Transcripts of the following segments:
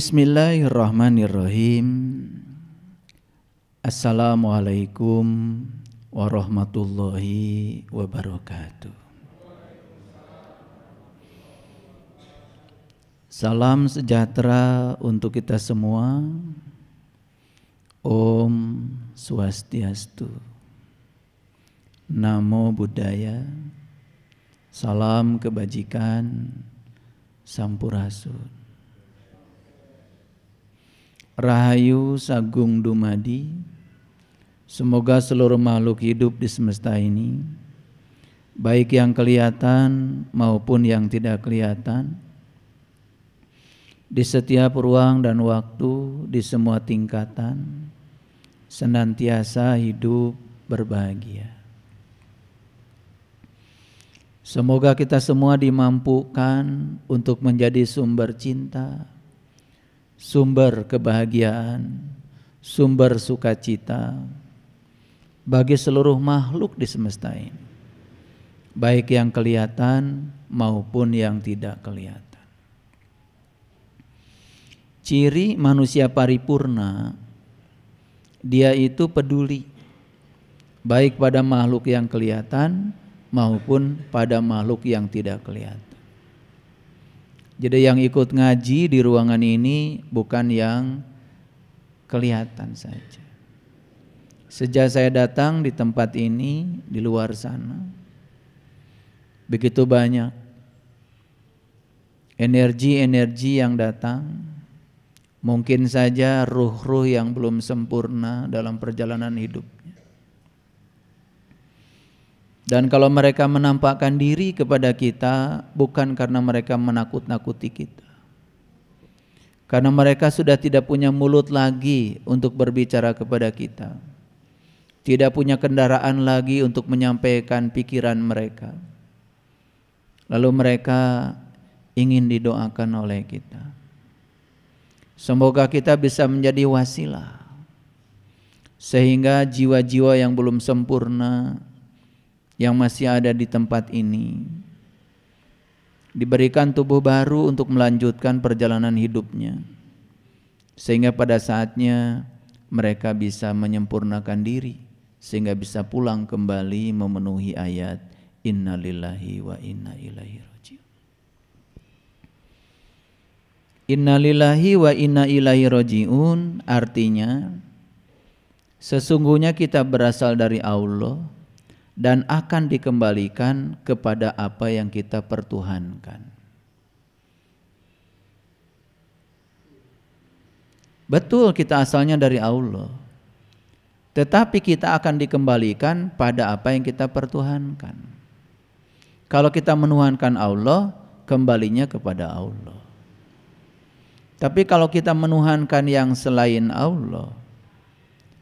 Bismillahirrahmanirrahim Assalamualaikum warahmatullahi wabarakatuh Salam sejahtera untuk kita semua Om Swastiastu Namo Buddhaya Salam kebajikan Sampurasun Rahayu Sagung Dumadi. Semoga seluruh makhluk hidup di semesta ini, baik yang kelihatan maupun yang tidak kelihatan, di setiap ruang dan waktu, di semua tingkatan, senantiasa hidup berbahagia. Semoga kita semua dimampukan untuk menjadi sumber cinta, sumber kebahagiaan, sumber sukacita bagi seluruh makhluk di semesta ini. Baik yang kelihatan maupun yang tidak kelihatan. Ciri manusia paripurna dia itu peduli baik pada makhluk yang kelihatan maupun pada makhluk yang tidak kelihatan. Jadi yang ikut ngaji di ruangan ini bukan yang kelihatan saja. Sejak saya datang di tempat ini, di luar sana, begitu banyak energi-energi yang datang. Mungkin saja ruh-ruh yang belum sempurna dalam perjalanan hidup dan kalau mereka menampakkan diri kepada kita bukan karena mereka menakut-nakuti kita. Karena mereka sudah tidak punya mulut lagi untuk berbicara kepada kita. Tidak punya kendaraan lagi untuk menyampaikan pikiran mereka. Lalu mereka ingin didoakan oleh kita. Semoga kita bisa menjadi wasilah sehingga jiwa-jiwa yang belum sempurna yang masih ada di tempat ini. Diberikan tubuh baru untuk melanjutkan perjalanan hidupnya. Sehingga pada saatnya mereka bisa menyempurnakan diri sehingga bisa pulang kembali memenuhi ayat innalillahi wa inna ilaihi rojiun. Innalillahi wa inna ilaihi rajiun artinya sesungguhnya kita berasal dari Allah dan akan dikembalikan kepada apa yang kita pertuhankan. Betul kita asalnya dari Allah. Tetapi kita akan dikembalikan pada apa yang kita pertuhankan. Kalau kita menuhankan Allah, kembalinya kepada Allah. Tapi kalau kita menuhankan yang selain Allah,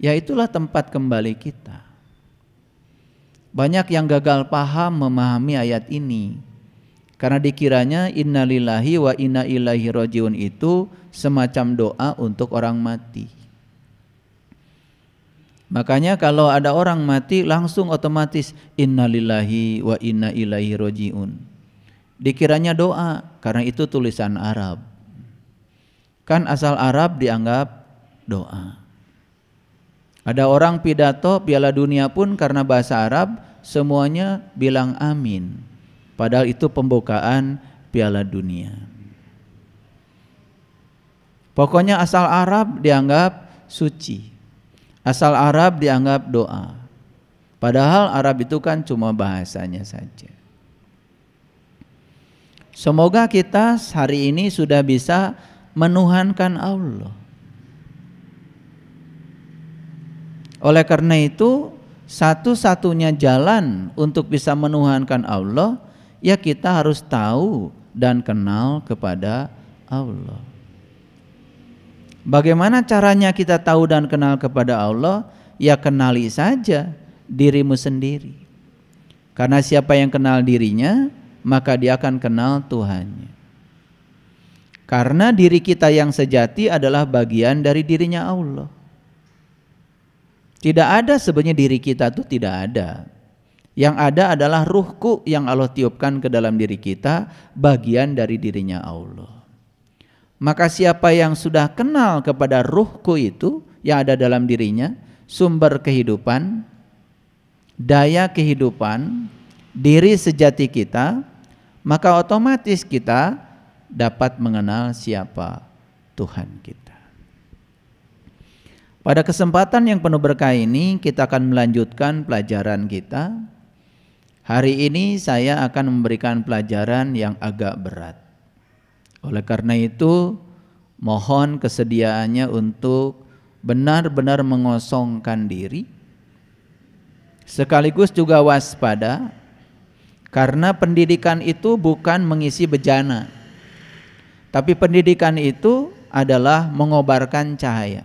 ya itulah tempat kembali kita. Banyak yang gagal paham memahami ayat ini. Karena dikiranya innalillahi wa inna ilaihi rojiun itu semacam doa untuk orang mati. Makanya kalau ada orang mati langsung otomatis innalillahi wa inna ilaihi rojiun. Dikiranya doa karena itu tulisan Arab. Kan asal Arab dianggap doa. Ada orang pidato piala dunia pun karena bahasa Arab semuanya bilang amin. Padahal itu pembukaan Piala Dunia. Pokoknya asal Arab dianggap suci. Asal Arab dianggap doa. Padahal Arab itu kan cuma bahasanya saja. Semoga kita hari ini sudah bisa menuhankan Allah. Oleh karena itu, satu-satunya jalan untuk bisa menuhankan Allah ya kita harus tahu dan kenal kepada Allah. Bagaimana caranya kita tahu dan kenal kepada Allah? Ya kenali saja dirimu sendiri. Karena siapa yang kenal dirinya, maka dia akan kenal Tuhannya. Karena diri kita yang sejati adalah bagian dari dirinya Allah. Tidak ada sebenarnya diri kita tuh tidak ada. Yang ada adalah ruhku yang Allah tiupkan ke dalam diri kita, bagian dari dirinya Allah. Maka siapa yang sudah kenal kepada ruhku itu yang ada dalam dirinya, sumber kehidupan, daya kehidupan, diri sejati kita, maka otomatis kita dapat mengenal siapa Tuhan kita. Pada kesempatan yang penuh berkah ini kita akan melanjutkan pelajaran kita. Hari ini saya akan memberikan pelajaran yang agak berat. Oleh karena itu mohon kesediaannya untuk benar-benar mengosongkan diri sekaligus juga waspada karena pendidikan itu bukan mengisi bejana tapi pendidikan itu adalah mengobarkan cahaya.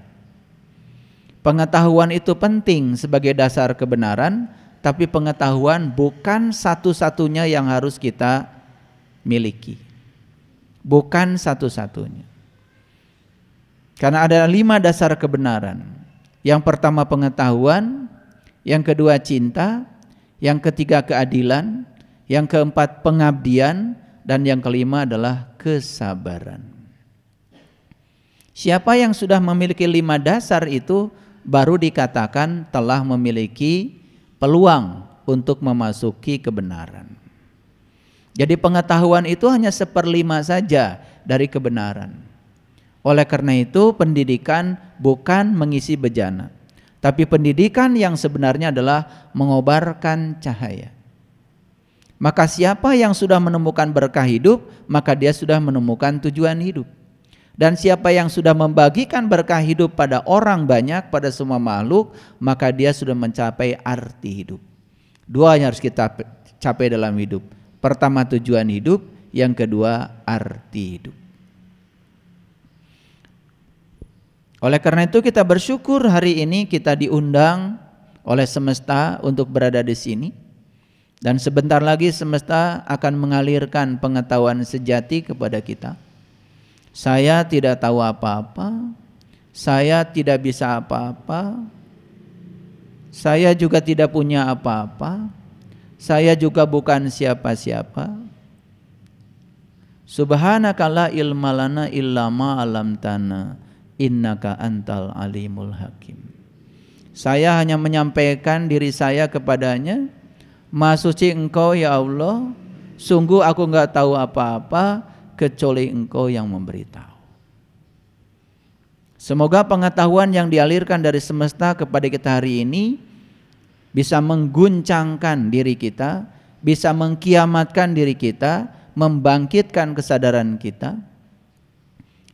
Pengetahuan itu penting sebagai dasar kebenaran, tapi pengetahuan bukan satu-satunya yang harus kita miliki. Bukan satu-satunya. Karena ada lima dasar kebenaran. Yang pertama pengetahuan, yang kedua cinta, yang ketiga keadilan, yang keempat pengabdian, dan yang kelima adalah kesabaran. Siapa yang sudah memiliki lima dasar itu, baru dikatakan telah memiliki peluang untuk memasuki kebenaran. Jadi pengetahuan itu hanya seperlima saja dari kebenaran. Oleh karena itu pendidikan bukan mengisi bejana. Tapi pendidikan yang sebenarnya adalah mengobarkan cahaya. Maka siapa yang sudah menemukan berkah hidup, maka dia sudah menemukan tujuan hidup. Dan siapa yang sudah membagikan berkah hidup pada orang banyak, pada semua makhluk, maka dia sudah mencapai arti hidup. Dua yang harus kita capai dalam hidup. Pertama tujuan hidup, yang kedua arti hidup. Oleh karena itu kita bersyukur hari ini kita diundang oleh semesta untuk berada di sini. Dan sebentar lagi semesta akan mengalirkan pengetahuan sejati kepada kita saya tidak tahu apa-apa. Saya tidak bisa apa-apa. Saya juga tidak punya apa-apa. Saya juga bukan siapa-siapa. Subhanakallah ilmalana illama alam tanah innaka antal alimul hakim. Saya hanya menyampaikan diri saya kepadanya. Maha suci engkau ya Allah. Sungguh aku enggak tahu apa-apa kecuali engkau yang memberitahu. Semoga pengetahuan yang dialirkan dari semesta kepada kita hari ini bisa mengguncangkan diri kita, bisa mengkiamatkan diri kita, membangkitkan kesadaran kita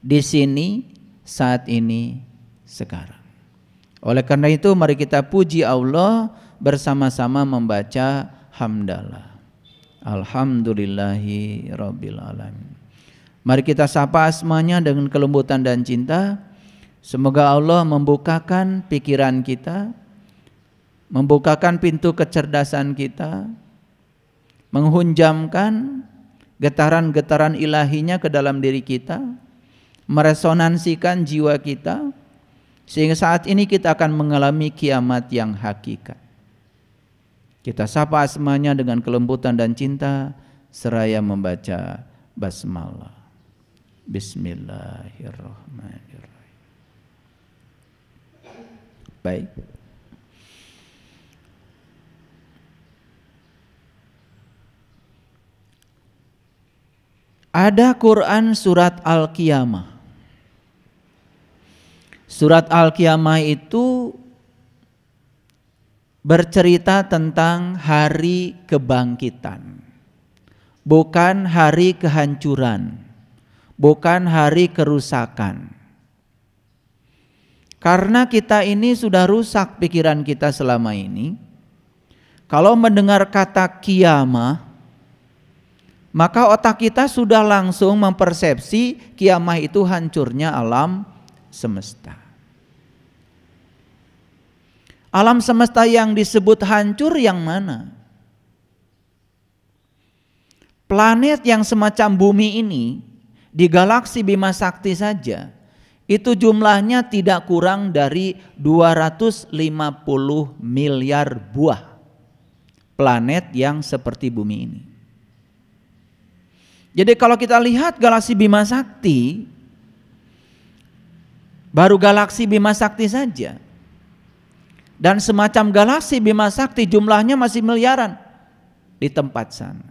di sini, saat ini, sekarang. Oleh karena itu mari kita puji Allah bersama-sama membaca hamdalah. Alhamdulillahi rabbil alamin. Mari kita sapa asmanya dengan kelembutan dan cinta. Semoga Allah membukakan pikiran kita, membukakan pintu kecerdasan kita, menghunjamkan getaran-getaran ilahinya ke dalam diri kita, meresonansikan jiwa kita, sehingga saat ini kita akan mengalami kiamat yang hakikat. Kita sapa asmanya dengan kelembutan dan cinta seraya membaca basmalah. Bismillahirrahmanirrahim. Baik. Ada Quran surat Al-Qiyamah. Surat Al-Qiyamah itu bercerita tentang hari kebangkitan, bukan hari kehancuran bukan hari kerusakan. Karena kita ini sudah rusak pikiran kita selama ini. Kalau mendengar kata kiamah, maka otak kita sudah langsung mempersepsi kiamah itu hancurnya alam semesta. Alam semesta yang disebut hancur yang mana? Planet yang semacam bumi ini di galaksi Bima Sakti saja itu jumlahnya tidak kurang dari 250 miliar buah planet yang seperti bumi ini. Jadi kalau kita lihat galaksi Bima Sakti baru galaksi Bima Sakti saja dan semacam galaksi Bima Sakti jumlahnya masih miliaran di tempat sana.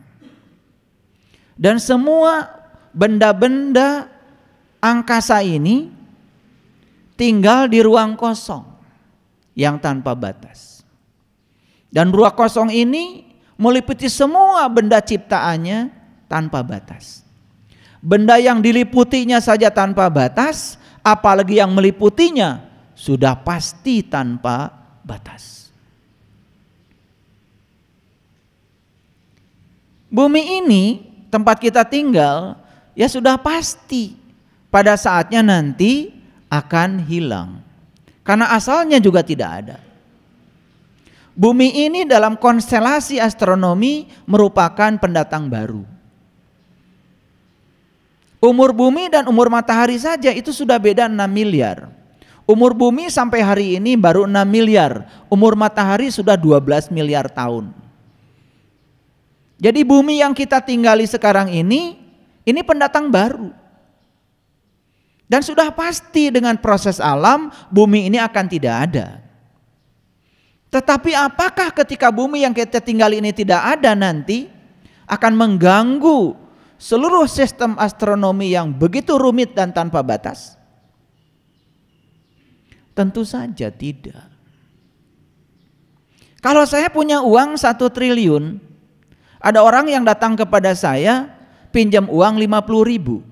Dan semua benda-benda angkasa ini tinggal di ruang kosong yang tanpa batas. Dan ruang kosong ini meliputi semua benda ciptaannya tanpa batas. Benda yang diliputinya saja tanpa batas, apalagi yang meliputinya sudah pasti tanpa batas. Bumi ini tempat kita tinggal ya sudah pasti pada saatnya nanti akan hilang. Karena asalnya juga tidak ada. Bumi ini dalam konstelasi astronomi merupakan pendatang baru. Umur bumi dan umur matahari saja itu sudah beda 6 miliar. Umur bumi sampai hari ini baru 6 miliar. Umur matahari sudah 12 miliar tahun. Jadi bumi yang kita tinggali sekarang ini ini pendatang baru. Dan sudah pasti dengan proses alam bumi ini akan tidak ada. Tetapi apakah ketika bumi yang kita tinggal ini tidak ada nanti akan mengganggu seluruh sistem astronomi yang begitu rumit dan tanpa batas? Tentu saja tidak. Kalau saya punya uang satu triliun, ada orang yang datang kepada saya pinjam uang 50 ribu.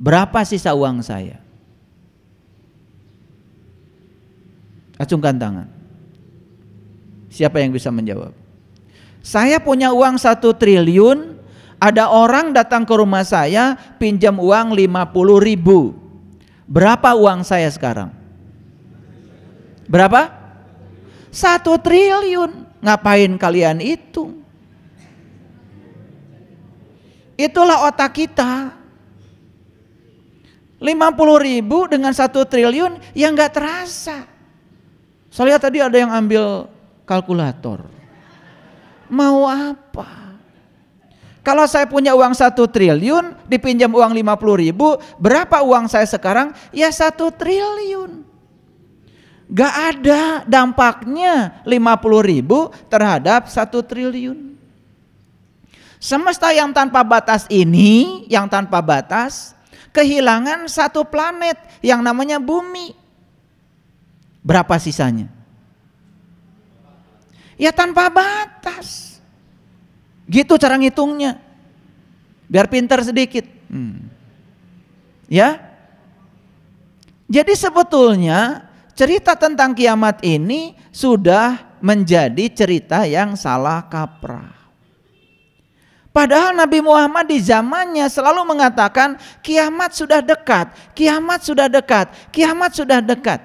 Berapa sisa uang saya? Acungkan tangan. Siapa yang bisa menjawab? Saya punya uang satu triliun, ada orang datang ke rumah saya pinjam uang 50 ribu. Berapa uang saya sekarang? Berapa? Satu triliun. Ngapain kalian hitung? Itulah otak kita. 50 ribu dengan satu triliun yang nggak terasa. Saya lihat tadi ada yang ambil kalkulator. Mau apa? Kalau saya punya uang satu triliun, dipinjam uang 50 ribu, berapa uang saya sekarang? Ya satu triliun. Gak ada dampaknya 50 ribu terhadap satu triliun. Semesta yang tanpa batas ini, yang tanpa batas, kehilangan satu planet yang namanya bumi. Berapa sisanya? Ya tanpa batas. Gitu cara ngitungnya. Biar pintar sedikit. Hmm. Ya. Jadi sebetulnya cerita tentang kiamat ini sudah menjadi cerita yang salah kaprah. Padahal Nabi Muhammad di zamannya selalu mengatakan kiamat sudah dekat, kiamat sudah dekat, kiamat sudah dekat.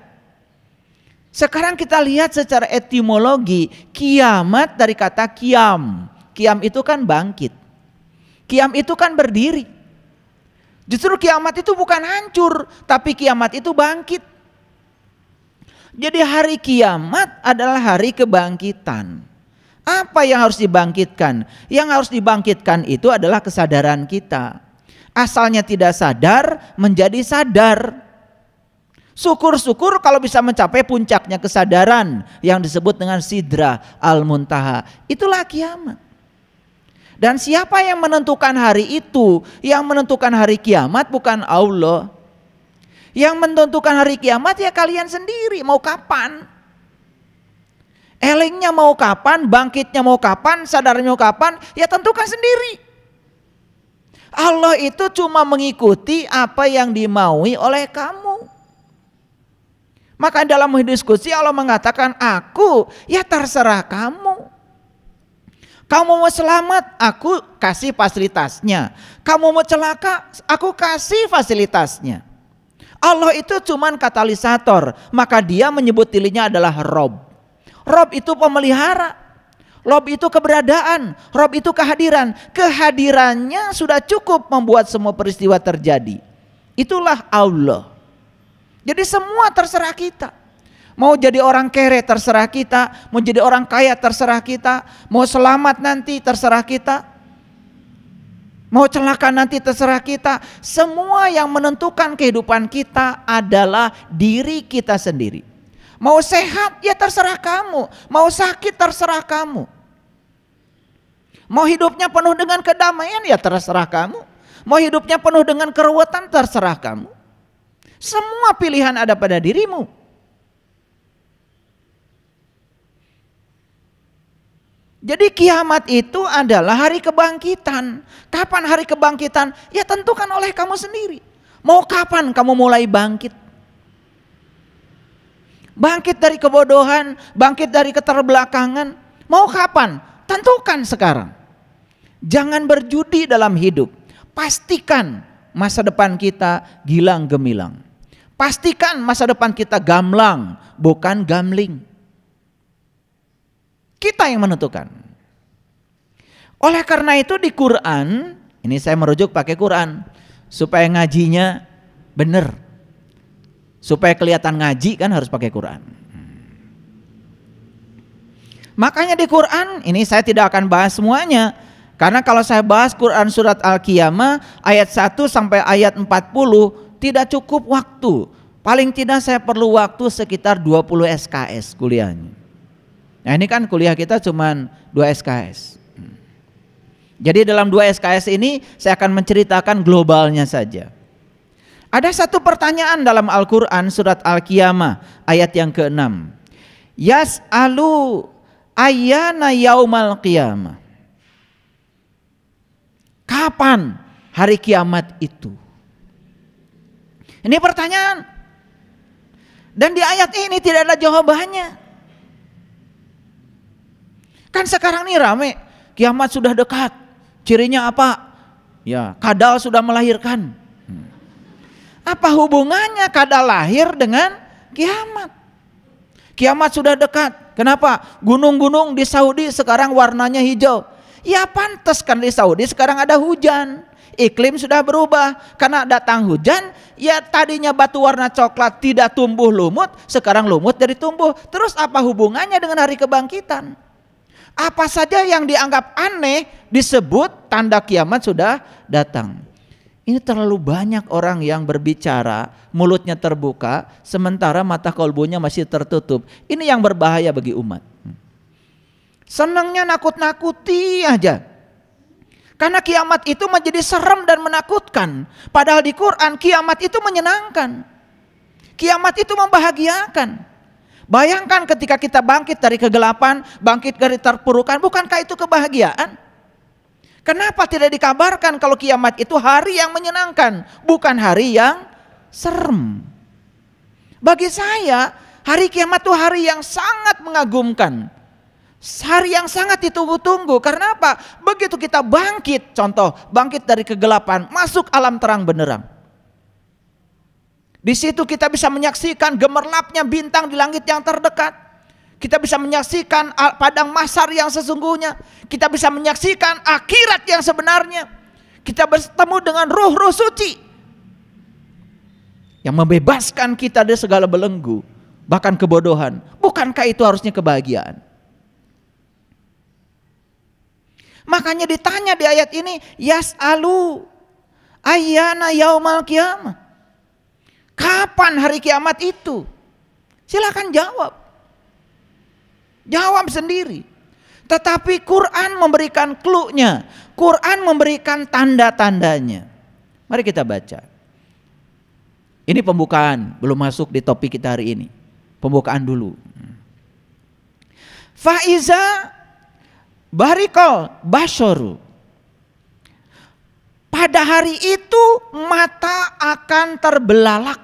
Sekarang kita lihat secara etimologi, kiamat dari kata kiam. Kiam itu kan bangkit. Kiam itu kan berdiri. Justru kiamat itu bukan hancur, tapi kiamat itu bangkit. Jadi hari kiamat adalah hari kebangkitan. Apa yang harus dibangkitkan? Yang harus dibangkitkan itu adalah kesadaran kita. Asalnya tidak sadar, menjadi sadar. Syukur-syukur kalau bisa mencapai puncaknya kesadaran yang disebut dengan sidra al-muntaha. Itulah kiamat. Dan siapa yang menentukan hari itu? Yang menentukan hari kiamat bukan Allah. Yang menentukan hari kiamat ya kalian sendiri mau kapan? Elingnya mau kapan, bangkitnya mau kapan, sadarnya mau kapan, ya tentukan sendiri. Allah itu cuma mengikuti apa yang dimaui oleh kamu. Maka dalam diskusi Allah mengatakan, aku ya terserah kamu. Kamu mau selamat, aku kasih fasilitasnya. Kamu mau celaka, aku kasih fasilitasnya. Allah itu cuma katalisator, maka dia menyebut dirinya adalah Rob. Rob itu pemelihara. Rob itu keberadaan, Rob itu kehadiran. Kehadirannya sudah cukup membuat semua peristiwa terjadi. Itulah Allah. Jadi semua terserah kita. Mau jadi orang kere terserah kita, mau jadi orang kaya terserah kita, mau selamat nanti terserah kita. Mau celaka nanti terserah kita. Semua yang menentukan kehidupan kita adalah diri kita sendiri. Mau sehat, ya terserah kamu. Mau sakit, terserah kamu. Mau hidupnya penuh dengan kedamaian, ya terserah kamu. Mau hidupnya penuh dengan keruwetan, terserah kamu. Semua pilihan ada pada dirimu. Jadi kiamat itu adalah hari kebangkitan. Kapan hari kebangkitan? Ya tentukan oleh kamu sendiri. Mau kapan kamu mulai bangkit? Bangkit dari kebodohan, bangkit dari keterbelakangan. Mau kapan? Tentukan sekarang. Jangan berjudi dalam hidup. Pastikan masa depan kita gilang gemilang. Pastikan masa depan kita gamlang, bukan gamling. Kita yang menentukan. Oleh karena itu di Quran, ini saya merujuk pakai Quran supaya ngajinya benar. Supaya kelihatan ngaji kan harus pakai Quran. Makanya di Quran ini saya tidak akan bahas semuanya. Karena kalau saya bahas Quran surat Al-Qiyamah ayat 1 sampai ayat 40 tidak cukup waktu. Paling tidak saya perlu waktu sekitar 20 SKS kuliahnya. Nah ini kan kuliah kita cuma 2 SKS. Hmm. Jadi dalam 2 SKS ini saya akan menceritakan globalnya saja. Ada satu pertanyaan dalam Al-Quran surat Al-Qiyamah ayat yang ke-6. Yas'alu ayana yaumal qiyamah. Kapan hari kiamat itu? Ini pertanyaan. Dan di ayat ini tidak ada jawabannya. Kan sekarang ini rame, kiamat sudah dekat. Cirinya apa? Ya, kadal sudah melahirkan. Apa hubungannya kada lahir dengan kiamat? Kiamat sudah dekat. Kenapa? Gunung-gunung di Saudi sekarang warnanya hijau. Ya pantas kan di Saudi sekarang ada hujan. Iklim sudah berubah karena datang hujan, ya tadinya batu warna coklat tidak tumbuh lumut, sekarang lumut dari tumbuh. Terus apa hubungannya dengan hari kebangkitan? Apa saja yang dianggap aneh disebut tanda kiamat sudah datang. Ini terlalu banyak orang yang berbicara, mulutnya terbuka, sementara mata kolbunya masih tertutup. Ini yang berbahaya bagi umat. Hmm. Senangnya nakut-nakuti aja. Karena kiamat itu menjadi serem dan menakutkan. Padahal di Quran kiamat itu menyenangkan. Kiamat itu membahagiakan. Bayangkan ketika kita bangkit dari kegelapan, bangkit dari terpurukan, bukankah itu kebahagiaan? Kenapa tidak dikabarkan kalau kiamat itu hari yang menyenangkan, bukan hari yang serem? Bagi saya, hari kiamat itu hari yang sangat mengagumkan. Hari yang sangat ditunggu-tunggu. Karena apa? Begitu kita bangkit, contoh, bangkit dari kegelapan, masuk alam terang benderang. Di situ kita bisa menyaksikan gemerlapnya bintang di langit yang terdekat. Kita bisa menyaksikan ah, padang masar yang sesungguhnya. Kita bisa menyaksikan akhirat yang sebenarnya. Kita bertemu dengan ruh-ruh suci. Yang membebaskan kita dari segala belenggu. Bahkan kebodohan. Bukankah itu harusnya kebahagiaan? Makanya ditanya di ayat ini. Yas alu ayana yaumal kiamat. Kapan hari kiamat itu? Silahkan jawab. Jawab sendiri. Tetapi Quran memberikan clue Quran memberikan tanda-tandanya. Mari kita baca. Ini pembukaan, belum masuk di topik kita hari ini. Pembukaan dulu. Faiza barikol bashoru. Pada hari itu mata akan terbelalak.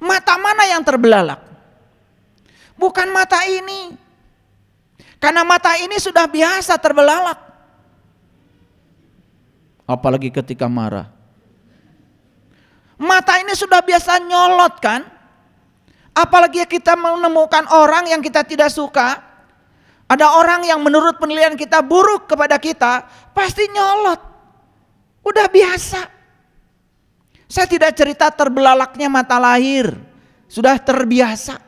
Mata mana yang terbelalak? bukan mata ini. Karena mata ini sudah biasa terbelalak. Apalagi ketika marah. Mata ini sudah biasa nyolot kan? Apalagi kita menemukan orang yang kita tidak suka, ada orang yang menurut penilaian kita buruk kepada kita, pasti nyolot. Udah biasa. Saya tidak cerita terbelalaknya mata lahir, sudah terbiasa.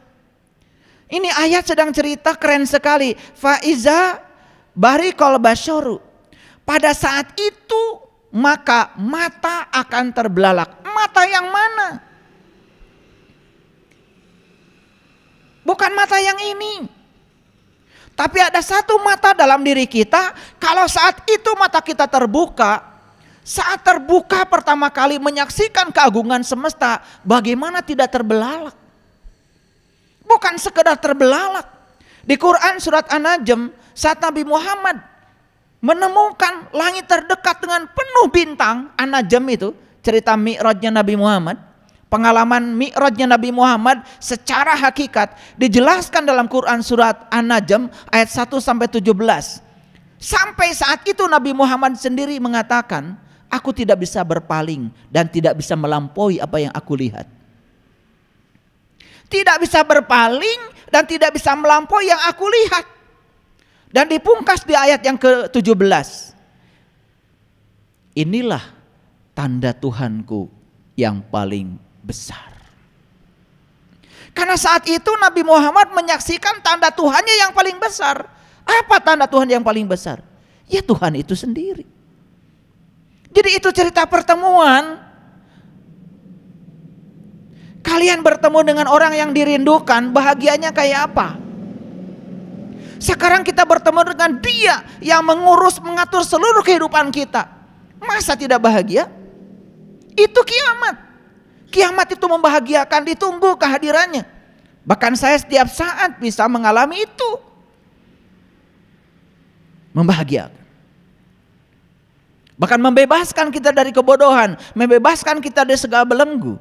Ini ayat sedang cerita keren sekali. Faiza bari basyoru. Pada saat itu maka mata akan terbelalak. Mata yang mana? Bukan mata yang ini. Tapi ada satu mata dalam diri kita, kalau saat itu mata kita terbuka, saat terbuka pertama kali menyaksikan keagungan semesta, bagaimana tidak terbelalak? Bukan sekedar terbelalak. Di Quran surat An-Najm saat Nabi Muhammad menemukan langit terdekat dengan penuh bintang, An-Najm itu cerita Mi'rajnya Nabi Muhammad, pengalaman Mi'rajnya Nabi Muhammad secara hakikat dijelaskan dalam Quran surat An-Najm ayat 1 sampai 17. Sampai saat itu Nabi Muhammad sendiri mengatakan, aku tidak bisa berpaling dan tidak bisa melampaui apa yang aku lihat tidak bisa berpaling dan tidak bisa melampaui yang aku lihat. Dan dipungkas di ayat yang ke-17. Inilah tanda Tuhanku yang paling besar. Karena saat itu Nabi Muhammad menyaksikan tanda Tuhannya yang paling besar. Apa tanda Tuhan yang paling besar? Ya Tuhan itu sendiri. Jadi itu cerita pertemuan Kalian bertemu dengan orang yang dirindukan, bahagianya kayak apa? Sekarang kita bertemu dengan Dia yang mengurus, mengatur seluruh kehidupan kita. Masa tidak bahagia? Itu kiamat. Kiamat itu membahagiakan, ditunggu kehadirannya. Bahkan saya setiap saat bisa mengalami itu. Membahagiakan. Bahkan membebaskan kita dari kebodohan, membebaskan kita dari segala belenggu.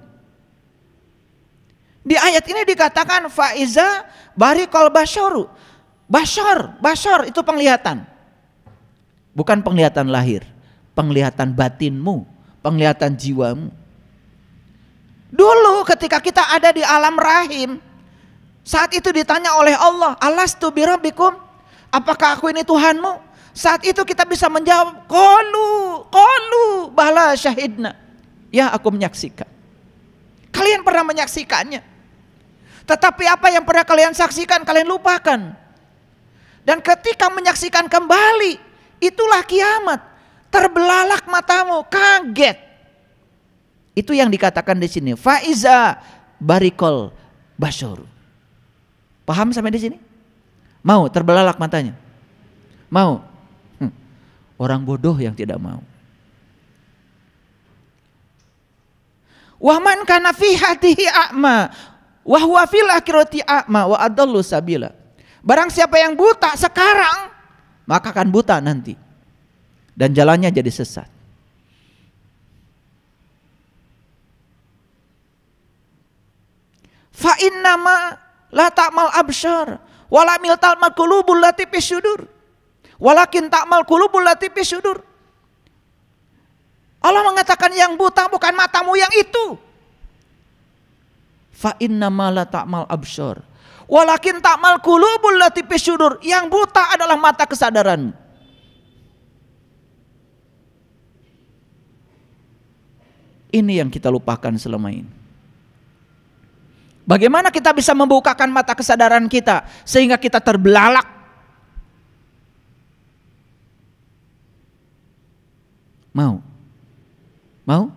Di ayat ini dikatakan faiza barikol basyoru. Basyor, basyor itu penglihatan. Bukan penglihatan lahir, penglihatan batinmu, penglihatan jiwamu. Dulu ketika kita ada di alam rahim, saat itu ditanya oleh Allah, "Alastu birabikum, Apakah aku ini Tuhanmu? Saat itu kita bisa menjawab, kolu kolu bala syahidna." Ya, aku menyaksikan. Kalian pernah menyaksikannya. Tetapi apa yang pernah kalian saksikan kalian lupakan. Dan ketika menyaksikan kembali, itulah kiamat. Terbelalak matamu, kaget. Itu yang dikatakan di sini. Faiza barikol basur. Paham sampai di sini? Mau terbelalak matanya? Mau? Hmm. Orang bodoh yang tidak mau. Waman karena fi hatihi Wahwa fil akhirati a'ma wa adallu sabila. Barang siapa yang buta sekarang, maka akan buta nanti. Dan jalannya jadi sesat. Fa innama la ta'mal absyar walamil ta'mal kulubul lati sudur. Walakin ta'mal kulubul lati sudur. Allah mengatakan yang buta bukan matamu yang itu, fa inna mala ta'mal absyur. Walakin ta'mal kulubul tipis sudur Yang buta adalah mata kesadaran. Ini yang kita lupakan selama ini. Bagaimana kita bisa membukakan mata kesadaran kita sehingga kita terbelalak? Mau? Mau?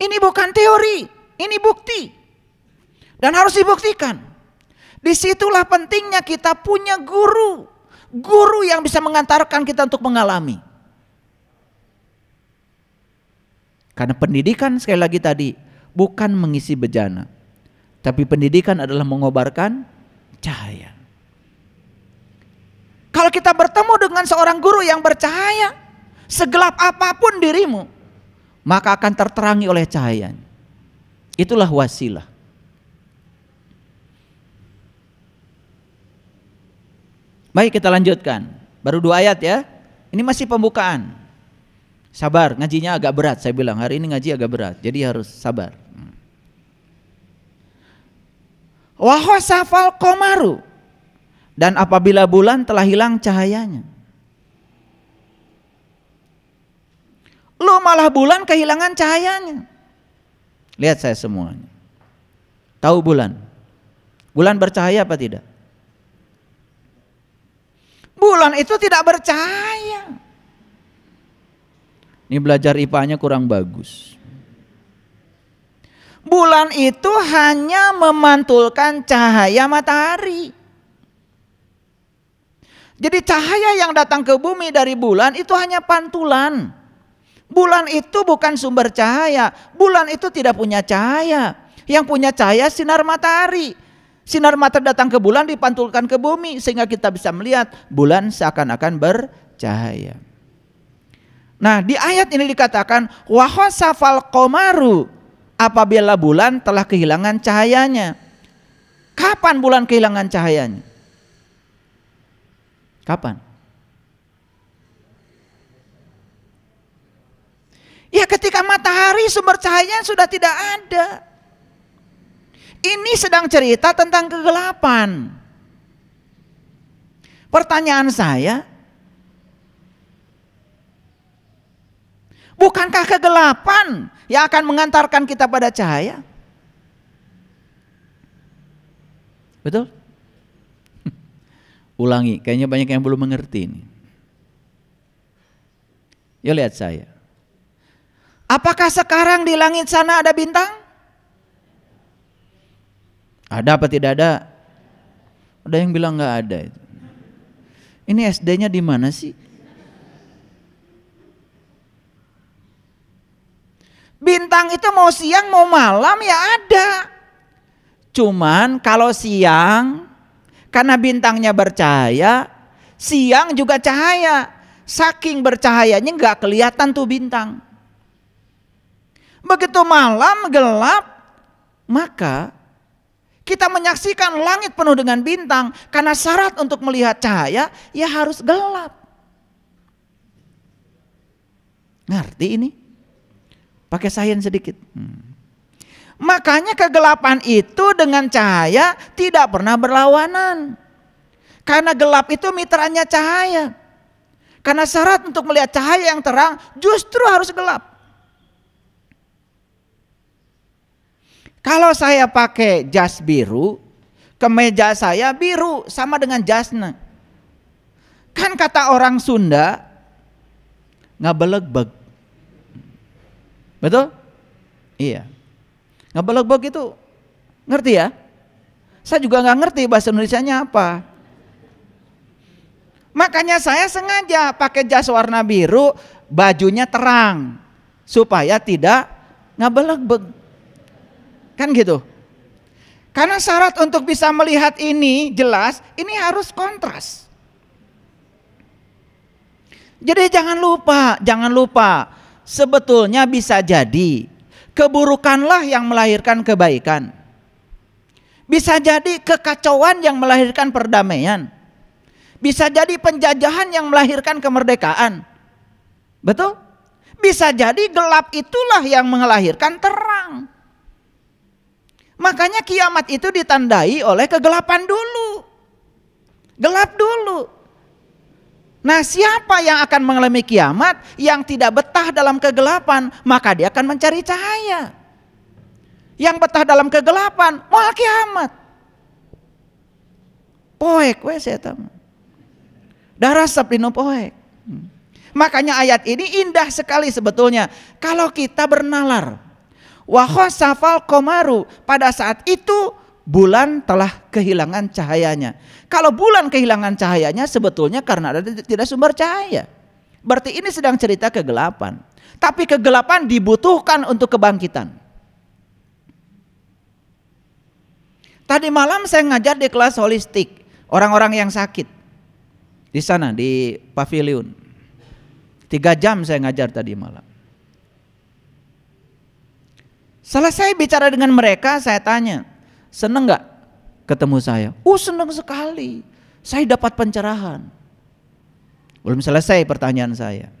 Ini bukan teori, ini bukti. Dan harus dibuktikan. Disitulah pentingnya kita punya guru. Guru yang bisa mengantarkan kita untuk mengalami. Karena pendidikan sekali lagi tadi bukan mengisi bejana. Tapi pendidikan adalah mengobarkan cahaya. Kalau kita bertemu dengan seorang guru yang bercahaya, segelap apapun dirimu, maka akan terterangi oleh cahayanya. Itulah wasilah. Baik kita lanjutkan. Baru dua ayat ya. Ini masih pembukaan. Sabar, ngajinya agak berat saya bilang. Hari ini ngaji agak berat, jadi harus sabar. Hmm. Wahosafal komaru. Dan apabila bulan telah hilang cahayanya. Lu malah bulan kehilangan cahayanya. Lihat saya semuanya. Tahu bulan? Bulan bercahaya apa tidak? Bulan itu tidak bercahaya. Ini belajar IPA-nya kurang bagus. Bulan itu hanya memantulkan cahaya matahari. Jadi cahaya yang datang ke bumi dari bulan itu hanya pantulan. Bulan itu bukan sumber cahaya. Bulan itu tidak punya cahaya. Yang punya cahaya sinar matahari. Sinar mata datang ke bulan dipantulkan ke bumi sehingga kita bisa melihat bulan seakan-akan bercahaya. Nah, di ayat ini dikatakan wahasafal komaru apabila bulan telah kehilangan cahayanya. Kapan bulan kehilangan cahayanya? Kapan? Ya ketika matahari sumber cahayanya sudah tidak ada. Ini sedang cerita tentang kegelapan. Pertanyaan saya, bukankah kegelapan yang akan mengantarkan kita pada cahaya? Betul? Ulangi, kayaknya banyak yang belum mengerti ini. Yuk ya, lihat saya. Apakah sekarang di langit sana ada bintang? Ada apa tidak ada? Ada yang bilang nggak ada. Itu. Ini SD-nya di mana sih? Bintang itu mau siang mau malam ya ada. Cuman kalau siang karena bintangnya bercahaya, siang juga cahaya. Saking bercahayanya nggak kelihatan tuh bintang. Begitu malam gelap, maka kita menyaksikan langit penuh dengan bintang karena syarat untuk melihat cahaya ya harus gelap. Ngerti ini? Pakai sains sedikit. Hmm. Makanya kegelapan itu dengan cahaya tidak pernah berlawanan. Karena gelap itu mitranya cahaya. Karena syarat untuk melihat cahaya yang terang justru harus gelap. Kalau saya pakai jas biru, kemeja saya biru sama dengan jasnya. Kan kata orang Sunda, ngebelegbeg. Betul? Iya. Ngebelegbeg itu ngerti ya? Saya juga nggak ngerti bahasa Indonesia-nya apa. Makanya saya sengaja pakai jas warna biru, bajunya terang supaya tidak ngebelegbeg. Kan gitu. Karena syarat untuk bisa melihat ini jelas, ini harus kontras. Jadi jangan lupa, jangan lupa. Sebetulnya bisa jadi keburukanlah yang melahirkan kebaikan. Bisa jadi kekacauan yang melahirkan perdamaian. Bisa jadi penjajahan yang melahirkan kemerdekaan. Betul? Bisa jadi gelap itulah yang melahirkan terang. Makanya kiamat itu ditandai oleh kegelapan dulu. Gelap dulu. Nah siapa yang akan mengalami kiamat yang tidak betah dalam kegelapan maka dia akan mencari cahaya. Yang betah dalam kegelapan mau kiamat. Poek weh saya Darah sep poek. Hmm. Makanya ayat ini indah sekali sebetulnya. Kalau kita bernalar, Safal komaru. Pada saat itu bulan telah kehilangan cahayanya. Kalau bulan kehilangan cahayanya sebetulnya karena ada tidak sumber cahaya. Berarti ini sedang cerita kegelapan. Tapi kegelapan dibutuhkan untuk kebangkitan. Tadi malam saya ngajar di kelas holistik orang-orang yang sakit di sana di pavilion. Tiga jam saya ngajar tadi malam. Selesai bicara dengan mereka, saya tanya, seneng nggak ketemu saya? Oh seneng sekali, saya dapat pencerahan. Belum selesai pertanyaan saya.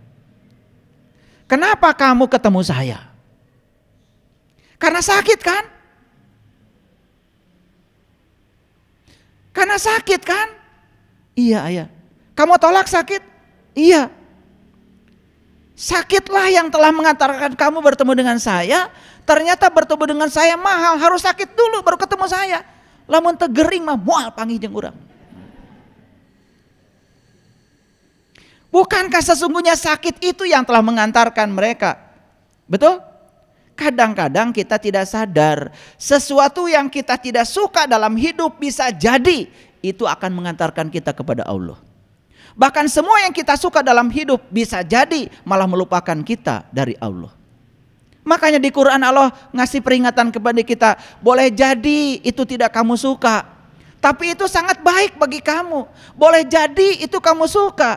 Kenapa kamu ketemu saya? Karena sakit kan? Karena sakit kan? Iya ayah. Kamu tolak sakit? Iya. Sakitlah yang telah mengantarkan kamu bertemu dengan saya, ternyata bertemu dengan saya mahal, harus sakit dulu baru ketemu saya. Lamun tegering mah mual pangih jeung urang. Bukankah sesungguhnya sakit itu yang telah mengantarkan mereka? Betul? Kadang-kadang kita tidak sadar, sesuatu yang kita tidak suka dalam hidup bisa jadi itu akan mengantarkan kita kepada Allah. Bahkan semua yang kita suka dalam hidup bisa jadi malah melupakan kita dari Allah. Makanya di Quran Allah ngasih peringatan kepada kita, boleh jadi itu tidak kamu suka, tapi itu sangat baik bagi kamu. Boleh jadi itu kamu suka,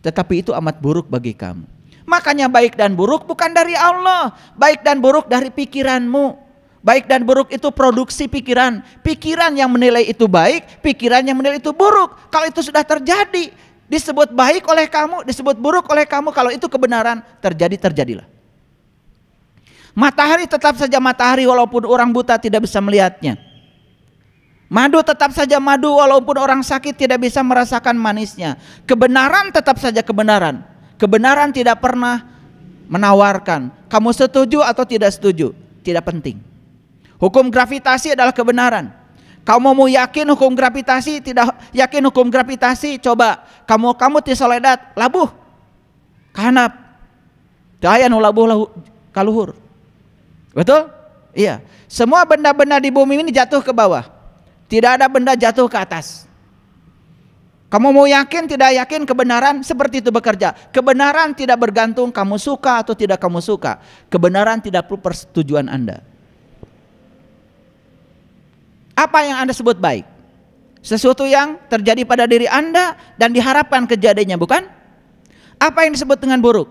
tetapi itu amat buruk bagi kamu. Makanya baik dan buruk bukan dari Allah, baik dan buruk dari pikiranmu, Baik dan buruk itu produksi pikiran. Pikiran yang menilai itu baik, pikiran yang menilai itu buruk. Kalau itu sudah terjadi, disebut baik oleh kamu, disebut buruk oleh kamu, kalau itu kebenaran terjadi, terjadilah. Matahari tetap saja matahari walaupun orang buta tidak bisa melihatnya. Madu tetap saja madu walaupun orang sakit tidak bisa merasakan manisnya. Kebenaran tetap saja kebenaran. Kebenaran tidak pernah menawarkan. Kamu setuju atau tidak setuju, tidak penting. Hukum gravitasi adalah kebenaran. Kamu mau yakin hukum gravitasi, tidak yakin hukum gravitasi, coba kamu kamu di Soledad, labuh. Karena dayan labuh kaluhur. Betul? Iya. Semua benda-benda di bumi ini jatuh ke bawah. Tidak ada benda jatuh ke atas. Kamu mau yakin tidak yakin kebenaran seperti itu bekerja. Kebenaran tidak bergantung kamu suka atau tidak kamu suka. Kebenaran tidak perlu persetujuan Anda. Apa yang Anda sebut baik? Sesuatu yang terjadi pada diri Anda dan diharapkan kejadiannya, bukan? Apa yang disebut dengan buruk?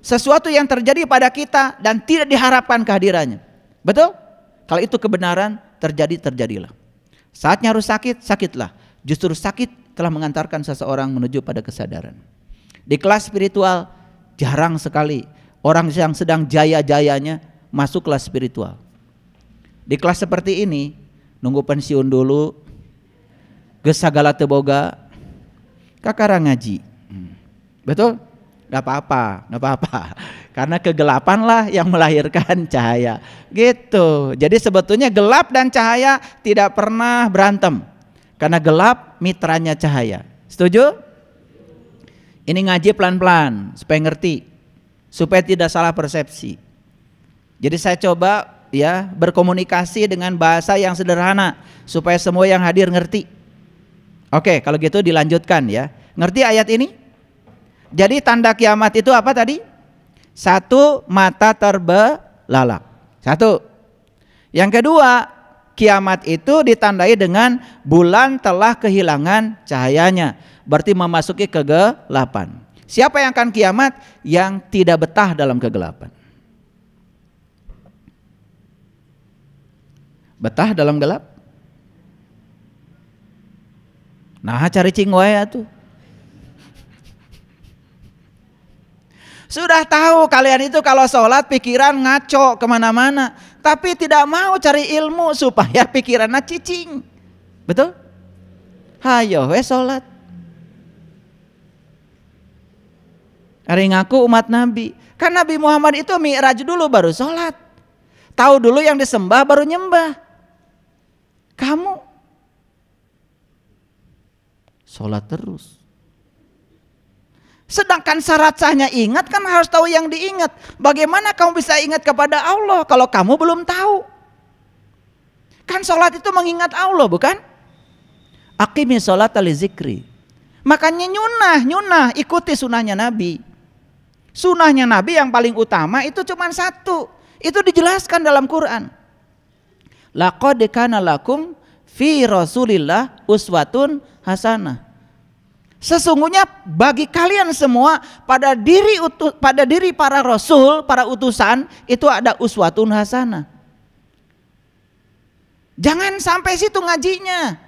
Sesuatu yang terjadi pada kita dan tidak diharapkan kehadirannya. Betul? Kalau itu kebenaran, terjadi, terjadilah. Saatnya harus sakit, sakitlah. Justru sakit telah mengantarkan seseorang menuju pada kesadaran. Di kelas spiritual, jarang sekali orang yang sedang jaya-jayanya masuk kelas spiritual. Di kelas seperti ini, nunggu pensiun dulu gesagala teboga kakara ngaji hmm. betul Gak apa-apa, gak apa-apa. Karena kegelapan lah yang melahirkan cahaya. Gitu. Jadi sebetulnya gelap dan cahaya tidak pernah berantem. Karena gelap mitranya cahaya. Setuju? Ini ngaji pelan-pelan supaya ngerti. Supaya tidak salah persepsi. Jadi saya coba ya berkomunikasi dengan bahasa yang sederhana supaya semua yang hadir ngerti. Oke, kalau gitu dilanjutkan ya. Ngerti ayat ini? Jadi tanda kiamat itu apa tadi? Satu mata terbelalak. Satu. Yang kedua, kiamat itu ditandai dengan bulan telah kehilangan cahayanya, berarti memasuki kegelapan. Siapa yang akan kiamat? Yang tidak betah dalam kegelapan. Betah dalam gelap? Nah cari cingwaya tuh. Sudah tahu kalian itu kalau sholat pikiran ngaco kemana-mana. Tapi tidak mau cari ilmu supaya pikirannya cicing. Betul? Hayo we sholat. Hari ngaku umat Nabi. Karena Nabi Muhammad itu mi'raj dulu baru sholat. Tahu dulu yang disembah baru nyembah. Kamu sholat terus. Sedangkan syarat sahnya ingat kan harus tahu yang diingat. Bagaimana kamu bisa ingat kepada Allah kalau kamu belum tahu? Kan sholat itu mengingat Allah bukan? Akimi sholat ali zikri. Makanya nyunah, nyunah ikuti sunahnya Nabi. Sunahnya Nabi yang paling utama itu cuma satu. Itu dijelaskan dalam Quran laqad kana lakum fi rasulillah uswatun hasanah Sesungguhnya bagi kalian semua pada diri utu, pada diri para rasul, para utusan itu ada uswatun hasanah. Jangan sampai situ ngajinya.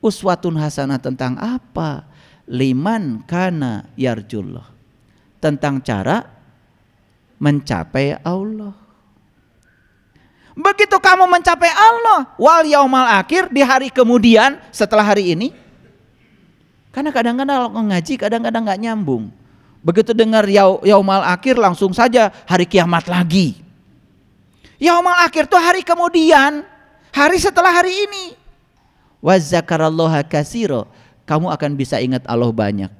Uswatun hasanah tentang apa? Liman kana yarjullah. Tentang cara mencapai Allah. Begitu kamu mencapai Allah, wal yaumal akhir di hari kemudian setelah hari ini. Karena kadang-kadang kalau ngaji kadang-kadang nggak nyambung. Begitu dengar yaumal akhir langsung saja hari kiamat lagi. Yaumal akhir itu hari kemudian, hari setelah hari ini. Wa kasiro. Kamu akan bisa ingat Allah banyak.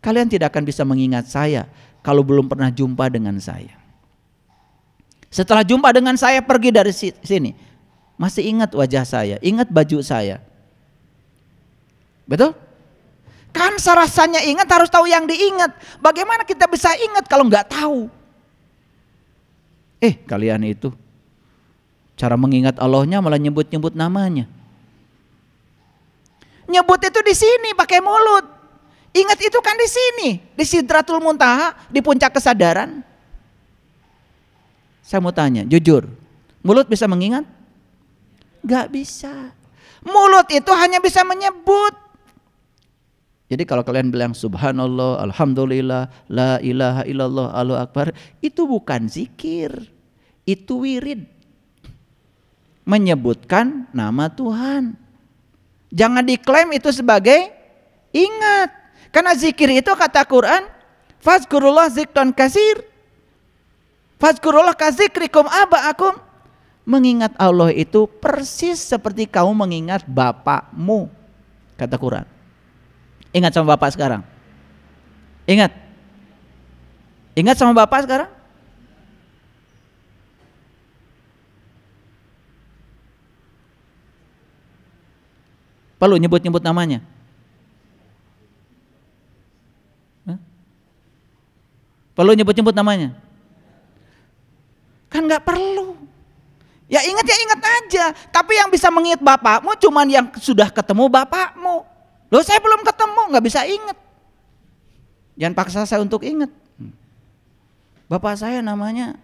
Kalian tidak akan bisa mengingat saya kalau belum pernah jumpa dengan saya. Setelah jumpa dengan saya pergi dari sini. Masih ingat wajah saya, ingat baju saya. Betul? Kan rasanya ingat harus tahu yang diingat. Bagaimana kita bisa ingat kalau nggak tahu? Eh kalian itu cara mengingat Allahnya malah nyebut-nyebut namanya. Nyebut itu di sini pakai mulut. Ingat itu kan di sini, di sidratul muntaha, di puncak kesadaran. Saya mau tanya, jujur. Mulut bisa mengingat? Gak bisa. Mulut itu hanya bisa menyebut. Jadi kalau kalian bilang subhanallah, alhamdulillah, la ilaha illallah, allahu akbar, itu bukan zikir. Itu wirid. Menyebutkan nama Tuhan. Jangan diklaim itu sebagai ingat. Karena zikir itu kata Quran, fazkurullah zikron kasir. Fadkurullah kazikrikum aba'akum. Mengingat Allah itu persis seperti kamu mengingat bapakmu. Kata Quran. Ingat sama bapak sekarang. Ingat. Ingat sama bapak sekarang. Perlu nyebut-nyebut namanya. Perlu nyebut-nyebut namanya. Kan nggak perlu. Ya ingat ya ingat aja. Tapi yang bisa mengingat bapakmu cuman yang sudah ketemu bapakmu. Loh saya belum ketemu nggak bisa ingat. Jangan paksa saya untuk ingat. Hmm. Bapak saya namanya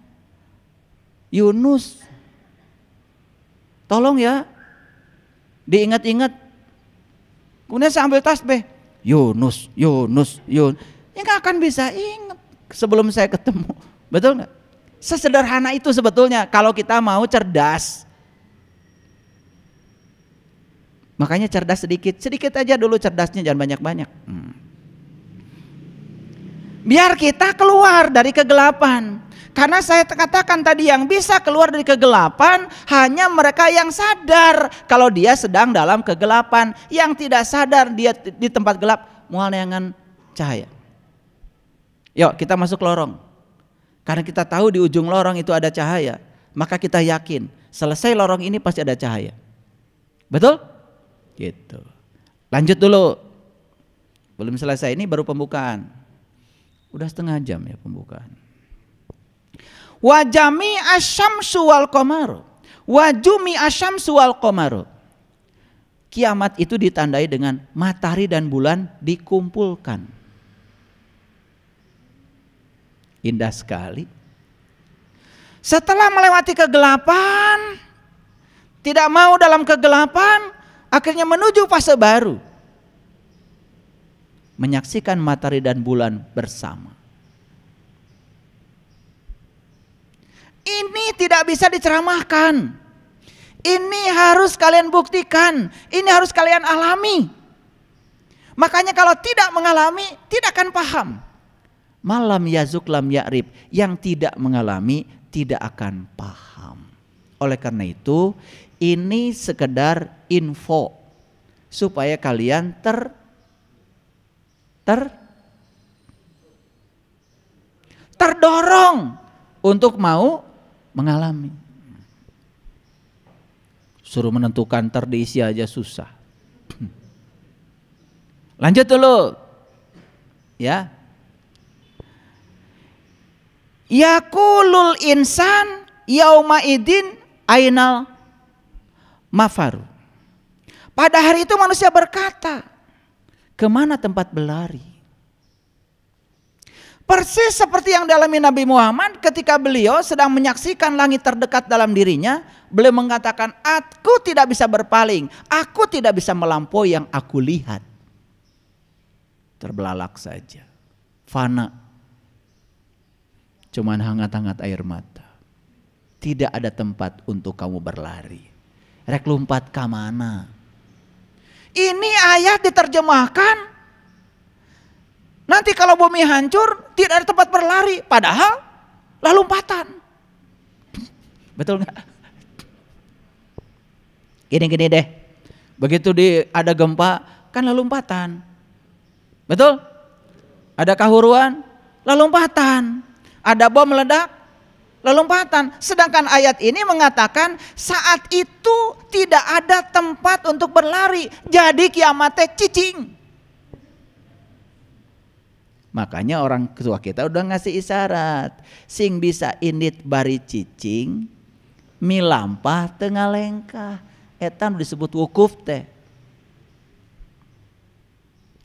Yunus. Tolong ya diingat-ingat. Kemudian saya ambil tas be. Yunus, Yunus, Yunus. ini nggak akan bisa ingat sebelum saya ketemu. Betul nggak? Sesederhana itu sebetulnya kalau kita mau cerdas. Makanya cerdas sedikit, sedikit aja dulu cerdasnya jangan banyak-banyak. Hmm. Biar kita keluar dari kegelapan. Karena saya katakan tadi yang bisa keluar dari kegelapan hanya mereka yang sadar kalau dia sedang dalam kegelapan. Yang tidak sadar dia di tempat gelap mual dengan cahaya. Yuk kita masuk lorong. Karena kita tahu di ujung lorong itu ada cahaya, maka kita yakin selesai lorong ini pasti ada cahaya. Betul? Gitu. Lanjut dulu. Belum selesai ini baru pembukaan. Udah setengah jam ya pembukaan. Wajami asham suwal komaru. Wajumi asham suwal komaru. Kiamat itu ditandai dengan matahari dan bulan dikumpulkan. Indah sekali. Setelah melewati kegelapan, tidak mau dalam kegelapan, akhirnya menuju fase baru. Menyaksikan matahari dan bulan bersama. Ini tidak bisa diceramahkan. Ini harus kalian buktikan, ini harus kalian alami. Makanya kalau tidak mengalami, tidak akan paham. Malam yazuk lam yakrib. Yang tidak mengalami tidak akan paham. Oleh karena itu ini sekedar info supaya kalian ter ter terdorong untuk mau mengalami. Suruh menentukan ter diisi aja susah. Lanjut dulu. Ya, Yakulul insan yauma idin ainal mafaru. Pada hari itu manusia berkata, kemana tempat berlari? Persis seperti yang dialami Nabi Muhammad ketika beliau sedang menyaksikan langit terdekat dalam dirinya, beliau mengatakan, "Aku tidak bisa berpaling, aku tidak bisa melampaui yang aku lihat." Terbelalak saja. Fana cuman hangat-hangat air mata. Tidak ada tempat untuk kamu berlari. Rek lompat ke mana? Ini ayat diterjemahkan. Nanti kalau bumi hancur, tidak ada tempat berlari. Padahal, lalu lompatan. Betul nggak? Gini-gini deh. Begitu di ada gempa, kan lalu lompatan. Betul? Ada kahuruan, lalu lompatan. Ada bom meledak, lelompatan. Sedangkan ayat ini mengatakan saat itu tidak ada tempat untuk berlari. Jadi kiamatnya cicing. Makanya orang tua kita udah ngasih isyarat. Sing bisa init bari cicing, milampah tengah lengkah. Etan disebut wukuf teh.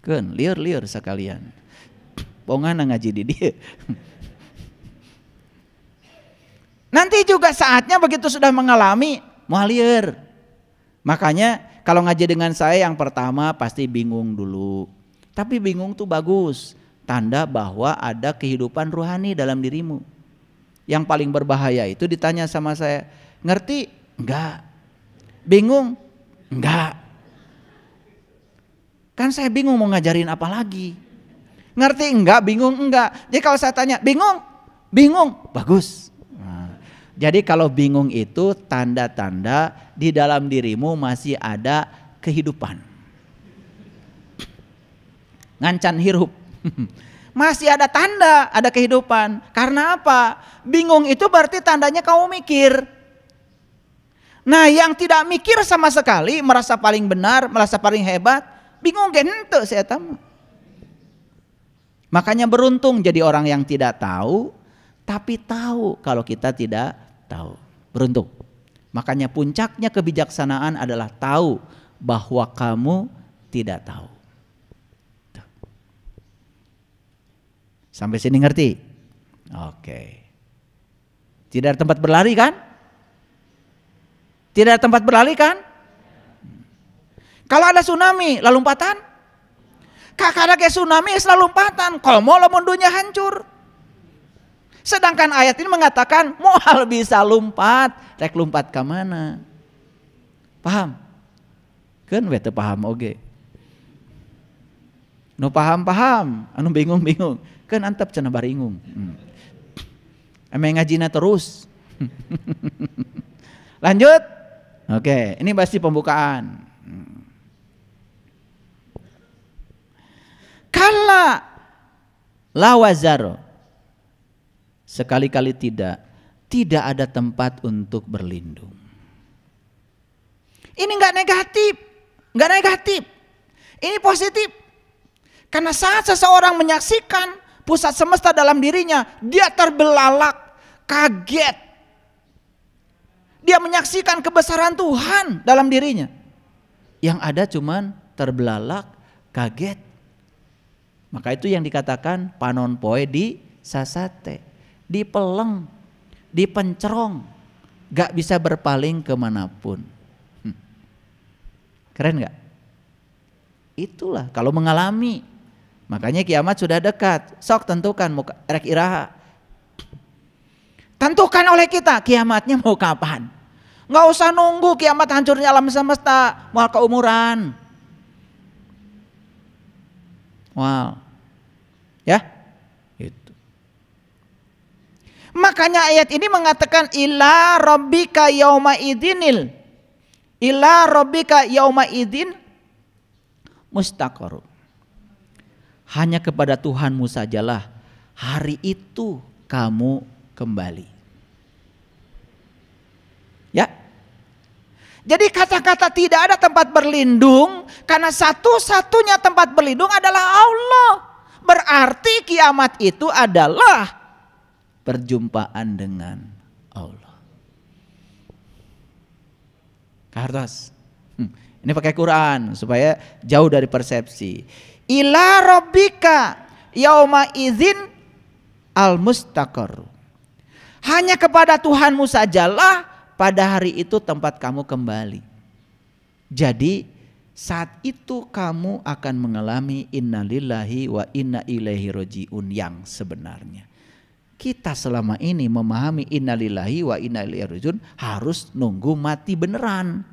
Ken, liur-liur sekalian. Pongan ngaji di dia. Nanti juga saatnya begitu sudah mengalami mualir. Makanya kalau ngaji dengan saya yang pertama pasti bingung dulu. Tapi bingung tuh bagus. Tanda bahwa ada kehidupan ruhani dalam dirimu. Yang paling berbahaya itu ditanya sama saya. Ngerti? Enggak. Bingung? Enggak. Kan saya bingung mau ngajarin apa lagi. Ngerti enggak? Bingung enggak? Jadi kalau saya tanya, bingung? Bingung. Bagus. Jadi kalau bingung itu tanda-tanda di dalam dirimu masih ada kehidupan. Ngancan hirup. Masih ada tanda, ada kehidupan. Karena apa? Bingung itu berarti tandanya kamu mikir. Nah yang tidak mikir sama sekali, merasa paling benar, merasa paling hebat, bingung gentuk saya tamu. Makanya beruntung jadi orang yang tidak tahu, tapi tahu kalau kita tidak tahu. Beruntung. Makanya puncaknya kebijaksanaan adalah tahu bahwa kamu tidak tahu. Sampai sini ngerti? Oke. Tidak ada tempat berlari kan? Tidak ada tempat berlari kan? Kalau ada tsunami, lalu lompatan? Kakak ada tsunami, selalu lompatan. mau, lamun dunia hancur. Sedangkan ayat ini mengatakan mual bisa lompat, rek lompat ke mana? Paham? Kan wetu paham oge. Okay. Nu paham-paham, anu bingung-bingung. Kan antep cina baringung. Hmm. emang ngajina terus. Lanjut. Oke, okay. ini pasti pembukaan. Hmm. Kala lawazaro sekali-kali tidak, tidak ada tempat untuk berlindung. Ini nggak negatif, nggak negatif. Ini positif. Karena saat seseorang menyaksikan pusat semesta dalam dirinya, dia terbelalak, kaget. Dia menyaksikan kebesaran Tuhan dalam dirinya. Yang ada cuman terbelalak, kaget. Maka itu yang dikatakan panon poe di sasate dipeleng, dipencerong, gak bisa berpaling kemanapun. Hmm. Keren gak? Itulah kalau mengalami. Makanya kiamat sudah dekat. Sok tentukan muka. rek iraha. Tentukan oleh kita kiamatnya mau kapan. Nggak usah nunggu kiamat hancurnya alam semesta, Mau keumuran. Wow, Makanya ayat ini mengatakan ila rabbika yauma idinil. Ila rabbika yauma idin mustaqor. Hanya kepada Tuhanmu sajalah hari itu kamu kembali. Ya. Jadi kata-kata tidak ada tempat berlindung karena satu-satunya tempat berlindung adalah Allah. Berarti kiamat itu adalah perjumpaan dengan Allah. Hartas. Hmm. Ini pakai Quran supaya jauh dari persepsi. Ila robika yauma izin al Hanya kepada Tuhanmu sajalah pada hari itu tempat kamu kembali. Jadi saat itu kamu akan mengalami innalillahi wa inna ilaihi rojiun yang sebenarnya kita selama ini memahami innalillahi wa inna rujun harus nunggu mati beneran.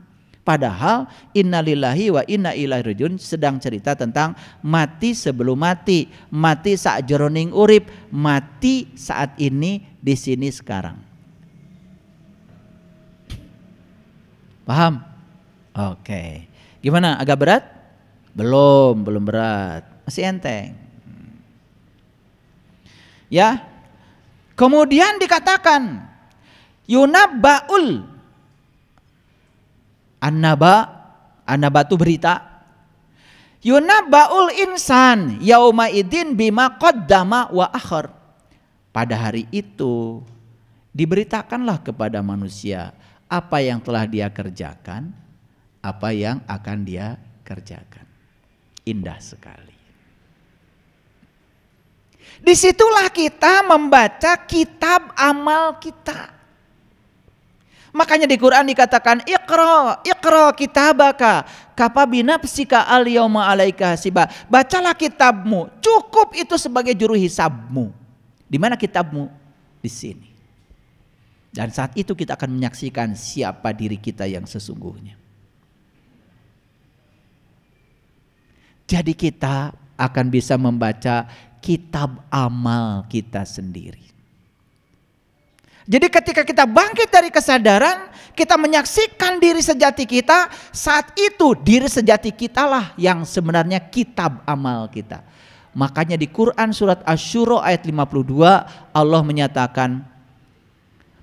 Padahal innalillahi wa inna ilaihi rujun sedang cerita tentang mati sebelum mati, mati saat jeroning urip, mati saat ini di sini sekarang. Paham? Oke. Gimana? Agak berat? Belum, belum berat. Masih enteng. Ya, Kemudian dikatakan yunabbaul annaba annaba itu berita baul insan yauma idin bima qaddama wa akhar pada hari itu diberitakanlah kepada manusia apa yang telah dia kerjakan apa yang akan dia kerjakan indah sekali Disitulah kita membaca kitab amal kita. Makanya di Quran dikatakan ikro, kita kitabaka kapabina psika aliyoma alaika hasiba. Bacalah kitabmu, cukup itu sebagai juru hisabmu. Di mana kitabmu? Di sini. Dan saat itu kita akan menyaksikan siapa diri kita yang sesungguhnya. Jadi kita akan bisa membaca kitab amal kita sendiri. Jadi ketika kita bangkit dari kesadaran, kita menyaksikan diri sejati kita, saat itu diri sejati kitalah yang sebenarnya kitab amal kita. Makanya di Quran surat Asyura ayat 52 Allah menyatakan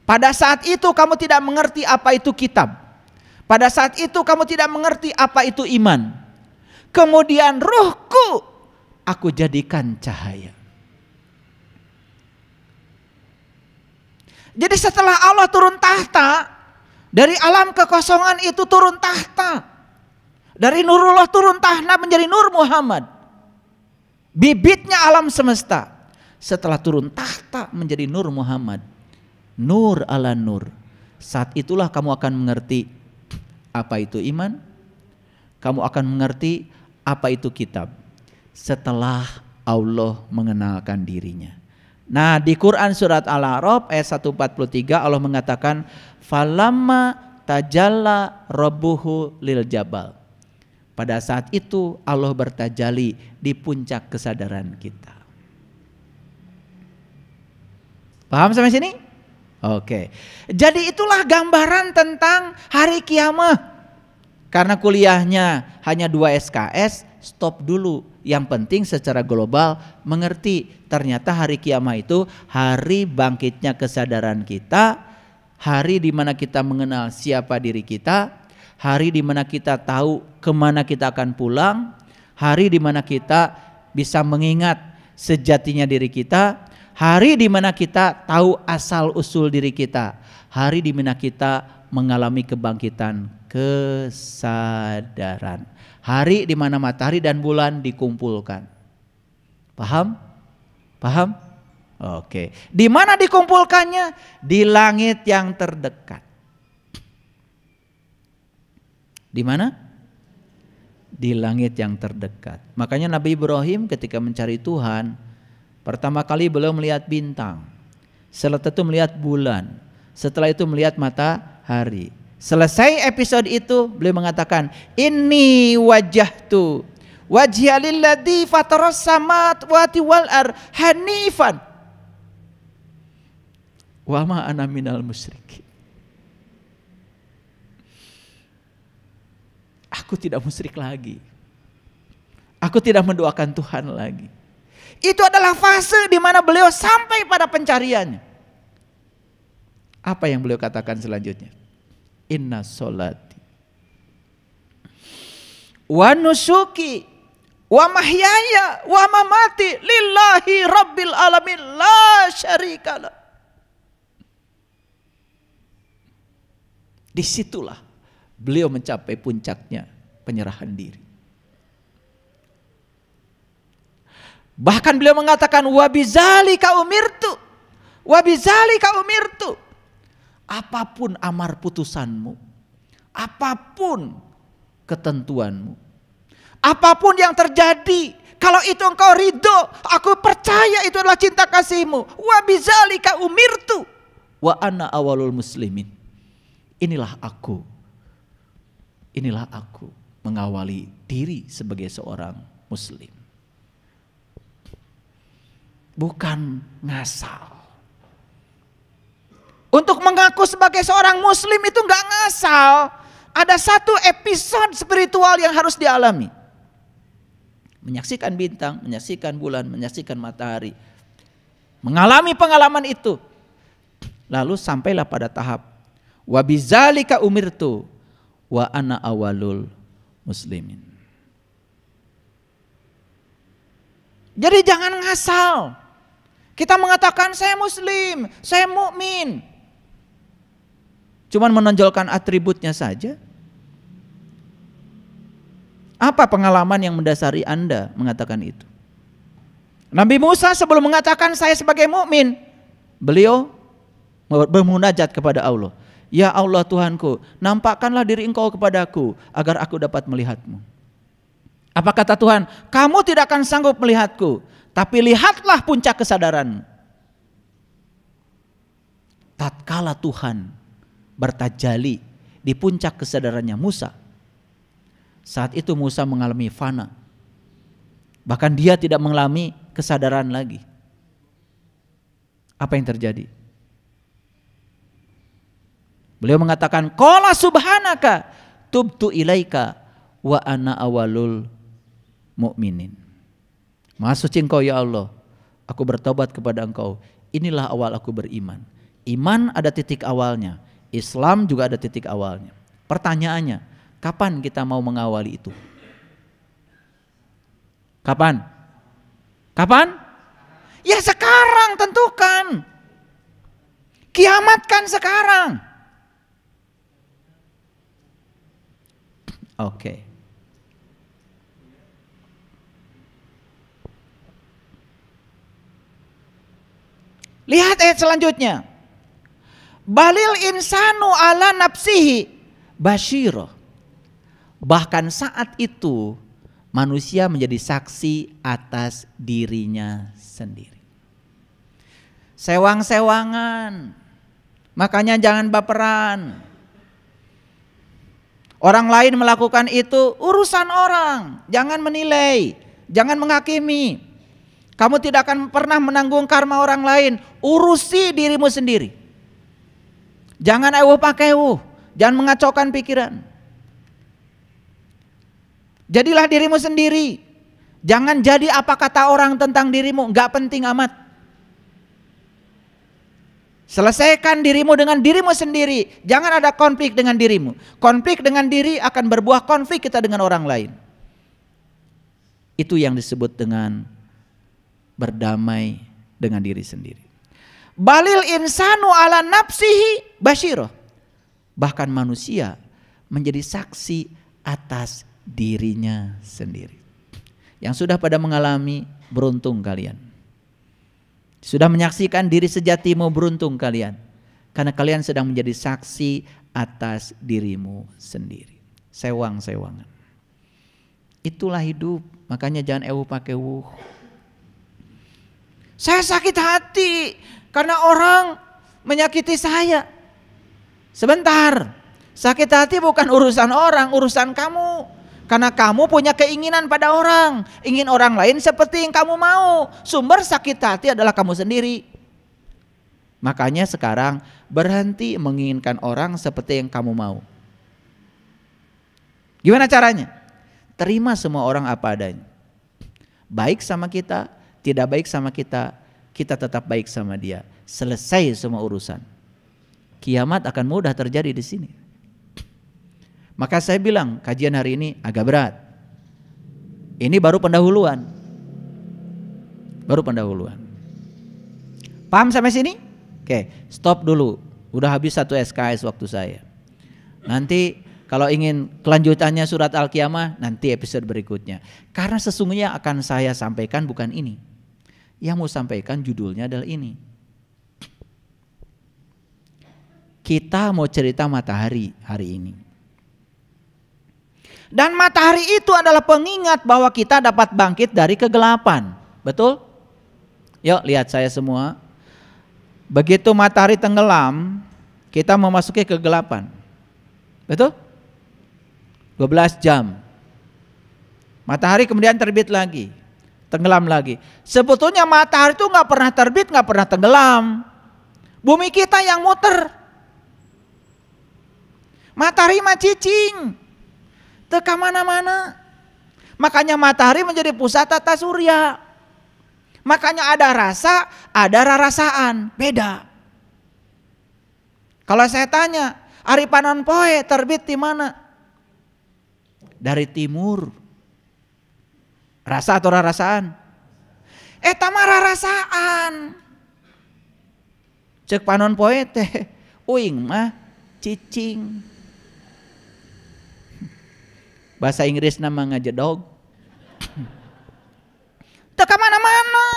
pada saat itu kamu tidak mengerti apa itu kitab. Pada saat itu kamu tidak mengerti apa itu iman. Kemudian ruhku aku jadikan cahaya. Jadi setelah Allah turun tahta, dari alam kekosongan itu turun tahta. Dari Nurullah turun tahta menjadi Nur Muhammad. Bibitnya alam semesta. Setelah turun tahta menjadi Nur Muhammad. Nur ala Nur. Saat itulah kamu akan mengerti apa itu iman. Kamu akan mengerti apa itu kitab setelah Allah mengenalkan dirinya. Nah, di Quran surat Al-A'raf ayat 143 Allah mengatakan falamma tajalla rabbuhu lil jabal. Pada saat itu Allah bertajali di puncak kesadaran kita. Paham sampai sini? Oke. Jadi itulah gambaran tentang hari kiamat. Karena kuliahnya hanya dua SKS, stop dulu yang penting secara global mengerti ternyata hari kiamat itu hari bangkitnya kesadaran kita, hari di mana kita mengenal siapa diri kita, hari di mana kita tahu kemana kita akan pulang, hari di mana kita bisa mengingat sejatinya diri kita, hari di mana kita tahu asal usul diri kita, hari di mana kita mengalami kebangkitan kesadaran hari di mana matahari dan bulan dikumpulkan. Paham? Paham? Oke. Di mana dikumpulkannya? Di langit yang terdekat. Di mana? Di langit yang terdekat. Makanya Nabi Ibrahim ketika mencari Tuhan, pertama kali beliau melihat bintang. Setelah itu melihat bulan. Setelah itu melihat matahari. Selesai episode itu beliau mengatakan, ini "Inni wajah wajhiya lilladzi fataras wati wal ar hanifan." Wa ma ana minal Aku tidak musyrik lagi. Aku tidak mendoakan Tuhan lagi. Itu adalah fase di mana beliau sampai pada pencariannya. Apa yang beliau katakan selanjutnya? inna solati wa nusuki wa mahyaya wa mamati lillahi rabbil alamin la syarikala disitulah beliau mencapai puncaknya penyerahan diri bahkan beliau mengatakan wabizalika umirtu wabizalika umirtu apapun amar putusanmu, apapun ketentuanmu, apapun yang terjadi, kalau itu engkau ridho, aku percaya itu adalah cinta kasihmu. Wa bizalika umirtu. Wa ana awalul muslimin. Inilah aku. Inilah aku mengawali diri sebagai seorang muslim. Bukan ngasal. Untuk mengaku sebagai seorang muslim itu nggak ngasal. Ada satu episode spiritual yang harus dialami. Menyaksikan bintang, menyaksikan bulan, menyaksikan matahari. Mengalami pengalaman itu. Lalu sampailah pada tahap wabizalika umirtu wa ana awalul muslimin. Jadi jangan ngasal. Kita mengatakan saya muslim, saya mukmin. Cuman menonjolkan atributnya saja. Apa pengalaman yang mendasari Anda mengatakan itu? Nabi Musa sebelum mengatakan saya sebagai mukmin, beliau bermunajat kepada Allah. Ya Allah Tuhanku, nampakkanlah diri engkau kepadaku agar aku dapat melihatmu. Apa kata Tuhan? Kamu tidak akan sanggup melihatku, tapi lihatlah puncak kesadaran. Tatkala Tuhan bertajali di puncak kesadarannya Musa. Saat itu Musa mengalami fana. Bahkan dia tidak mengalami kesadaran lagi. Apa yang terjadi? Beliau mengatakan, "Qala subhanaka tubtu ilaika wa ana awalul mu'minin. Maha suci engkau ya Allah. Aku bertobat kepada engkau. Inilah awal aku beriman. Iman ada titik awalnya. Islam juga ada titik awalnya. Pertanyaannya, kapan kita mau mengawali itu? Kapan? Kapan? Ya sekarang tentukan. Kiamatkan sekarang. Oke. Okay. Lihat ayat selanjutnya. Balil insanu ala nafsihi basyiro. Bahkan saat itu manusia menjadi saksi atas dirinya sendiri. Sewang-sewangan. Makanya jangan baperan. Orang lain melakukan itu urusan orang. Jangan menilai, jangan menghakimi. Kamu tidak akan pernah menanggung karma orang lain. Urusi dirimu sendiri. Jangan ewo pakai ewo, jangan mengacaukan pikiran. Jadilah dirimu sendiri. Jangan jadi apa kata orang tentang dirimu, nggak penting amat. Selesaikan dirimu dengan dirimu sendiri. Jangan ada konflik dengan dirimu. Konflik dengan diri akan berbuah konflik kita dengan orang lain. Itu yang disebut dengan berdamai dengan diri sendiri. Balil insanu ala nafsihi basyiro. Bahkan manusia menjadi saksi atas dirinya sendiri. Yang sudah pada mengalami beruntung kalian. Sudah menyaksikan diri sejatimu beruntung kalian. Karena kalian sedang menjadi saksi atas dirimu sendiri. Sewang-sewangan. Itulah hidup. Makanya jangan ewu pakai wuh. Saya sakit hati. Karena orang menyakiti saya. Sebentar, sakit hati bukan urusan orang, urusan kamu. Karena kamu punya keinginan pada orang, ingin orang lain seperti yang kamu mau. Sumber sakit hati adalah kamu sendiri. Makanya sekarang berhenti menginginkan orang seperti yang kamu mau. Gimana caranya? Terima semua orang apa adanya. Baik sama kita, tidak baik sama kita, kita tetap baik sama dia. Selesai semua urusan. Kiamat akan mudah terjadi di sini. Maka saya bilang kajian hari ini agak berat. Ini baru pendahuluan. Baru pendahuluan. Paham sampai sini? Oke, stop dulu. Udah habis satu SKS waktu saya. Nanti kalau ingin kelanjutannya surat Al-Qiyamah nanti episode berikutnya. Karena sesungguhnya akan saya sampaikan bukan ini yang mau sampaikan judulnya adalah ini. Kita mau cerita matahari hari ini. Dan matahari itu adalah pengingat bahwa kita dapat bangkit dari kegelapan. Betul? Yuk lihat saya semua. Begitu matahari tenggelam, kita memasuki kegelapan. Betul? 12 jam. Matahari kemudian terbit lagi tenggelam lagi. Sebetulnya matahari itu nggak pernah terbit, nggak pernah tenggelam. Bumi kita yang muter. Matahari mah cicing. Teka mana-mana. Makanya matahari menjadi pusat tata surya. Makanya ada rasa, ada rasaan, Beda. Kalau saya tanya, Panon Poe terbit di mana? Dari timur. Rasa atau rasaan? Eh tamara rasaan. Cek panon poete, Uing mah cicing. Bahasa Inggris nama ngajedog. tuh kemana-mana.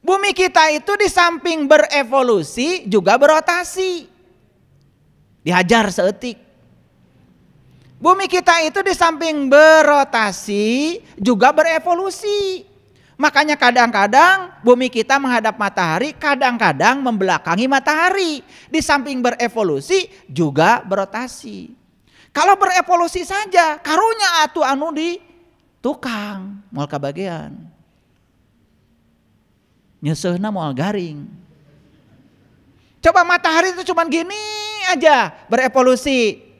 Bumi kita itu di samping berevolusi juga berotasi. Dihajar seetik. Bumi kita itu di samping berotasi juga berevolusi. Makanya kadang-kadang bumi kita menghadap matahari, kadang-kadang membelakangi matahari. Di samping berevolusi juga berotasi. Kalau berevolusi saja, karunya atu anu di tukang, mual kabagian. Nyesehna mual garing. Coba matahari itu cuman gini aja berevolusi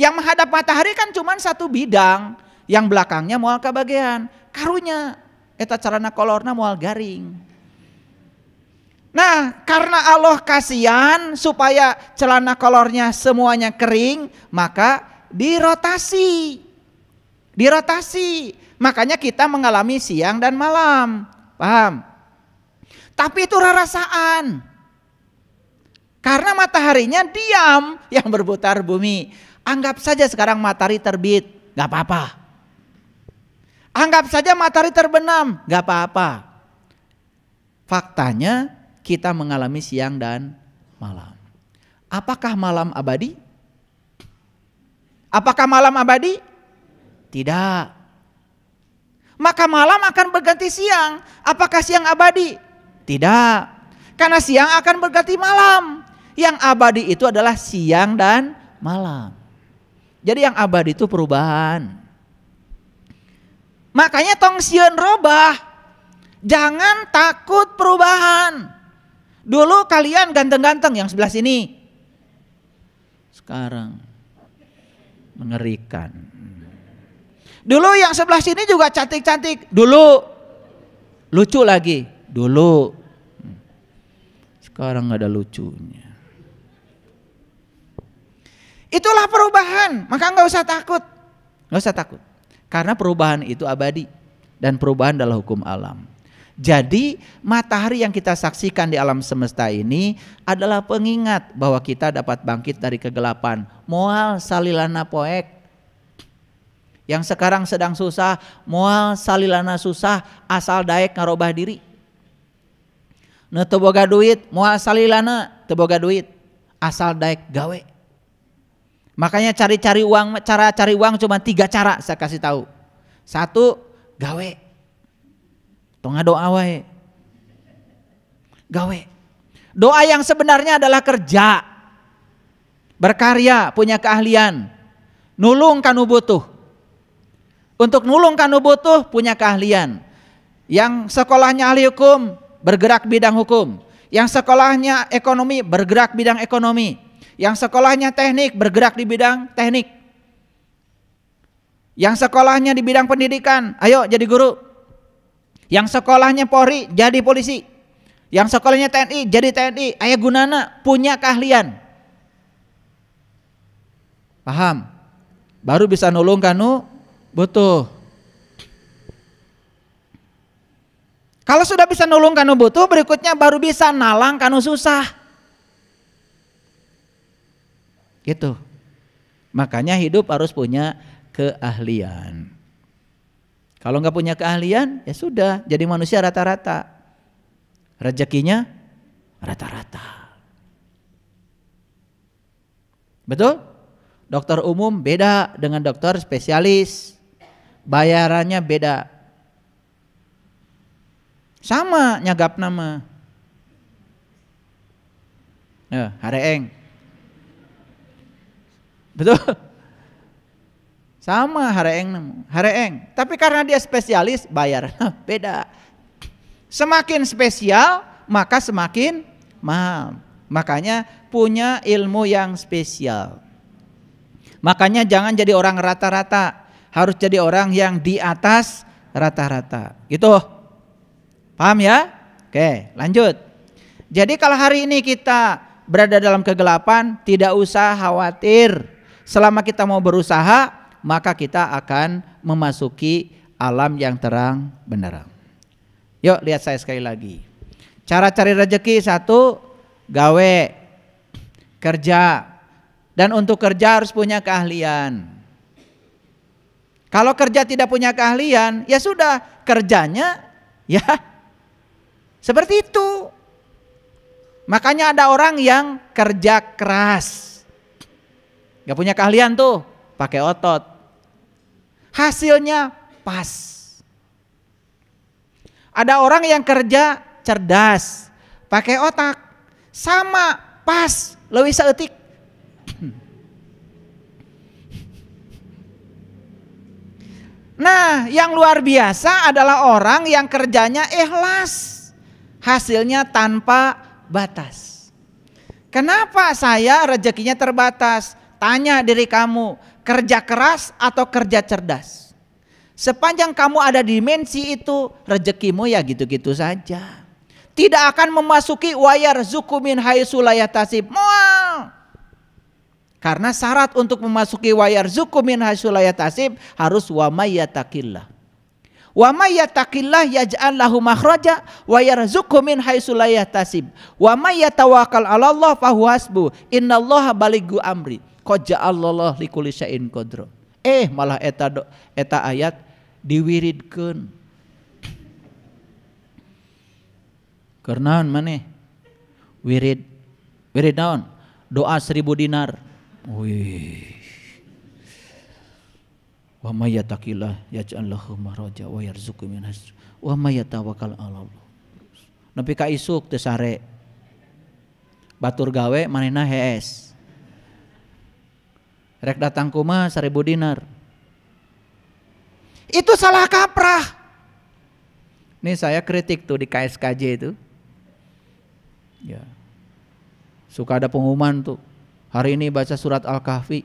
yang menghadap matahari kan cuma satu bidang, yang belakangnya mual kebagian. Karunya eta carana kolorna mual garing. Nah, karena Allah kasihan supaya celana kolornya semuanya kering, maka dirotasi. Dirotasi. Makanya kita mengalami siang dan malam. Paham? Tapi itu rasaan. Karena mataharinya diam yang berputar bumi. Anggap saja sekarang matahari terbit, gak apa-apa. Anggap saja matahari terbenam, gak apa-apa. Faktanya kita mengalami siang dan malam. Apakah malam abadi? Apakah malam abadi? Tidak. Maka malam akan berganti siang. Apakah siang abadi? Tidak. Karena siang akan berganti malam. Yang abadi itu adalah siang dan malam. Jadi yang abadi itu perubahan. Makanya tong sieun robah. Jangan takut perubahan. Dulu kalian ganteng-ganteng yang sebelah sini. Sekarang mengerikan. Dulu yang sebelah sini juga cantik-cantik. Dulu lucu lagi. Dulu sekarang ada lucunya. Itulah perubahan, maka nggak usah takut. Nggak usah takut. Karena perubahan itu abadi dan perubahan adalah hukum alam. Jadi matahari yang kita saksikan di alam semesta ini adalah pengingat bahwa kita dapat bangkit dari kegelapan. Moal salilana poek. Yang sekarang sedang susah, moal salilana susah, asal daek ngarobah diri. Nah teboga duit, moal salilana teboga duit, asal daek gawe. Makanya cari-cari uang, cara cari uang cuma tiga cara saya kasih tahu. Satu, gawe. Tunggu doa wae. Gawe. Doa yang sebenarnya adalah kerja. Berkarya, punya keahlian. Nulung kanu butuh. Untuk nulung kanu butuh, punya keahlian. Yang sekolahnya ahli hukum, bergerak bidang hukum. Yang sekolahnya ekonomi, bergerak bidang ekonomi yang sekolahnya teknik bergerak di bidang teknik. Yang sekolahnya di bidang pendidikan, ayo jadi guru. Yang sekolahnya Polri jadi polisi. Yang sekolahnya TNI jadi TNI. Ayo gunana punya keahlian. Paham? Baru bisa nulung kanu butuh. Kalau sudah bisa nulung kanu butuh, berikutnya baru bisa nalang kanu susah. Gitu. Makanya hidup harus punya keahlian. Kalau nggak punya keahlian, ya sudah, jadi manusia rata-rata. Rezekinya rata-rata. Betul? Dokter umum beda dengan dokter spesialis. Bayarannya beda. Sama nyagap nama. Ya, eh, hareeng. Betul? Sama hareng, hareng. Tapi karena dia spesialis bayar. Beda. Semakin spesial maka semakin mahal. Makanya punya ilmu yang spesial. Makanya jangan jadi orang rata-rata, harus jadi orang yang di atas rata-rata. Gitu. Paham ya? Oke, lanjut. Jadi kalau hari ini kita berada dalam kegelapan, tidak usah khawatir. Selama kita mau berusaha, maka kita akan memasuki alam yang terang benderang. Yuk lihat saya sekali lagi. Cara cari rezeki satu, gawe, kerja. Dan untuk kerja harus punya keahlian. Kalau kerja tidak punya keahlian, ya sudah kerjanya ya seperti itu. Makanya ada orang yang kerja keras. Gak punya keahlian tuh, pakai otot. Hasilnya pas. Ada orang yang kerja cerdas, pakai otak. Sama pas, lebih seetik. Nah, yang luar biasa adalah orang yang kerjanya ikhlas. Hasilnya tanpa batas. Kenapa saya rezekinya terbatas? Tanya diri kamu, kerja keras atau kerja cerdas? Sepanjang kamu ada dimensi itu, rezekimu ya gitu-gitu saja. Tidak akan memasuki wayar zukumin haisulayatasi. Karena syarat untuk memasuki wayar zukumin haisulayatasi harus wamayatakillah. Wamayatakillah yatakillah yaj'al lahu makhraja wa Allah fahu hasbu. balighu amri. Koja Allah likulisain syai'in Eh malah eta do, eta ayat diwiridkeun. Karena mana? wirid wirid naon? Doa seribu dinar. Wih. Wa may ya yaj'al maraja wa yarzuqhu min hasr. Wa may Allah. Nepi ka isuk teu sare. Batur gawe manehna hees. Rek datang kuma seribu dinar. Itu salah kaprah. Ini saya kritik tuh di KSKJ itu. Ya. Suka ada pengumuman tuh. Hari ini baca surat Al-Kahfi.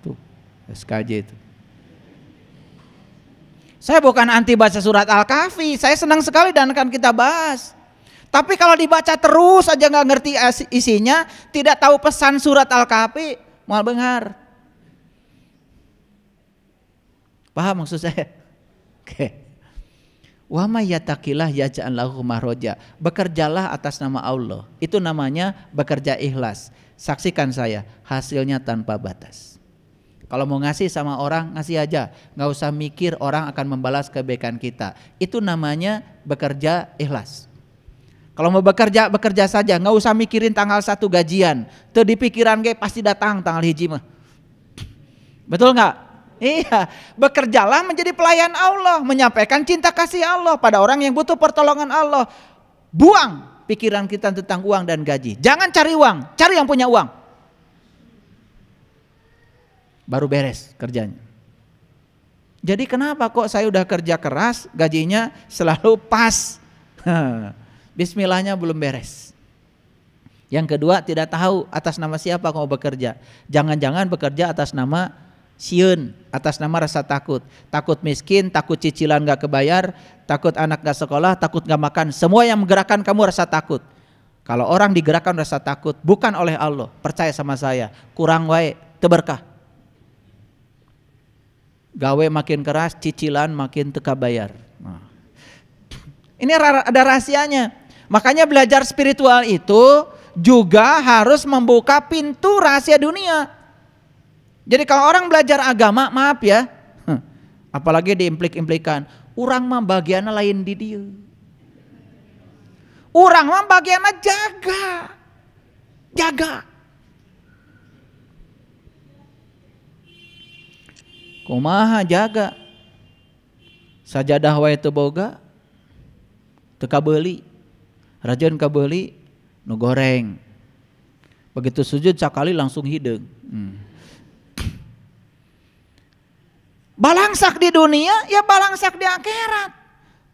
Tuh, SKJ itu. Saya bukan anti baca surat Al-Kahfi, saya senang sekali dan akan kita bahas. Tapi kalau dibaca terus aja nggak ngerti isinya, tidak tahu pesan surat Al-Kahfi, Moal benghar. Paham maksud saya? Oke. Wa may yataqillah yaj'al lahu mahraja. Bekerjalah atas nama Allah. Itu namanya bekerja ikhlas. Saksikan saya, hasilnya tanpa batas. Kalau mau ngasih sama orang, ngasih aja. Nggak usah mikir orang akan membalas kebaikan kita. Itu namanya bekerja ikhlas. Kalau mau bekerja, bekerja saja. Nggak usah mikirin tanggal satu gajian. Tuh di pikiran gue pasti datang tanggal hiji mah. Betul nggak? Iya, bekerjalah menjadi pelayan Allah, menyampaikan cinta kasih Allah pada orang yang butuh pertolongan Allah. Buang pikiran kita tentang uang dan gaji. Jangan cari uang, cari yang punya uang. Baru beres kerjanya. Jadi kenapa kok saya udah kerja keras, gajinya selalu pas? bismillahnya belum beres. Yang kedua tidak tahu atas nama siapa kamu bekerja. Jangan-jangan bekerja atas nama siun, atas nama rasa takut. Takut miskin, takut cicilan gak kebayar, takut anak gak sekolah, takut gak makan. Semua yang menggerakkan kamu rasa takut. Kalau orang digerakkan rasa takut bukan oleh Allah, percaya sama saya, kurang wae, teberkah. Gawe makin keras, cicilan makin teka bayar. Nah. Ini ada rahasianya. Makanya belajar spiritual itu juga harus membuka pintu rahasia dunia. Jadi kalau orang belajar agama, maaf ya, apalagi diimplik-implikan, orang mah bagiannya lain di dia. Orang mah bagiannya jaga. Jaga. Kumaha jaga. Sajadah wa itu boga. beli. Rajin kebeli nu goreng begitu sujud sekali langsung hidung hmm. balangsak di dunia ya balangsak di akhirat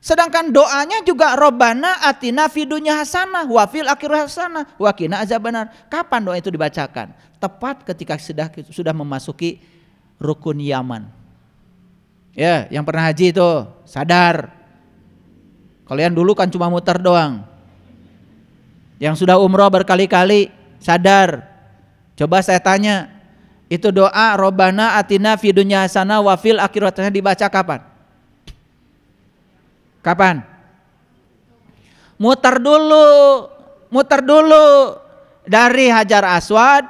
sedangkan doanya juga robana atina fidunya hasanah wafil akhir hasanah wakina benar. kapan doa itu dibacakan tepat ketika sudah sudah memasuki rukun Yaman ya yang pernah haji itu sadar kalian dulu kan cuma muter doang yang sudah umroh berkali-kali sadar. Coba saya tanya, itu doa Robana Atina Fidunya Sana Wafil akhiratnya dibaca kapan? Kapan? Muter dulu, muter dulu dari Hajar Aswad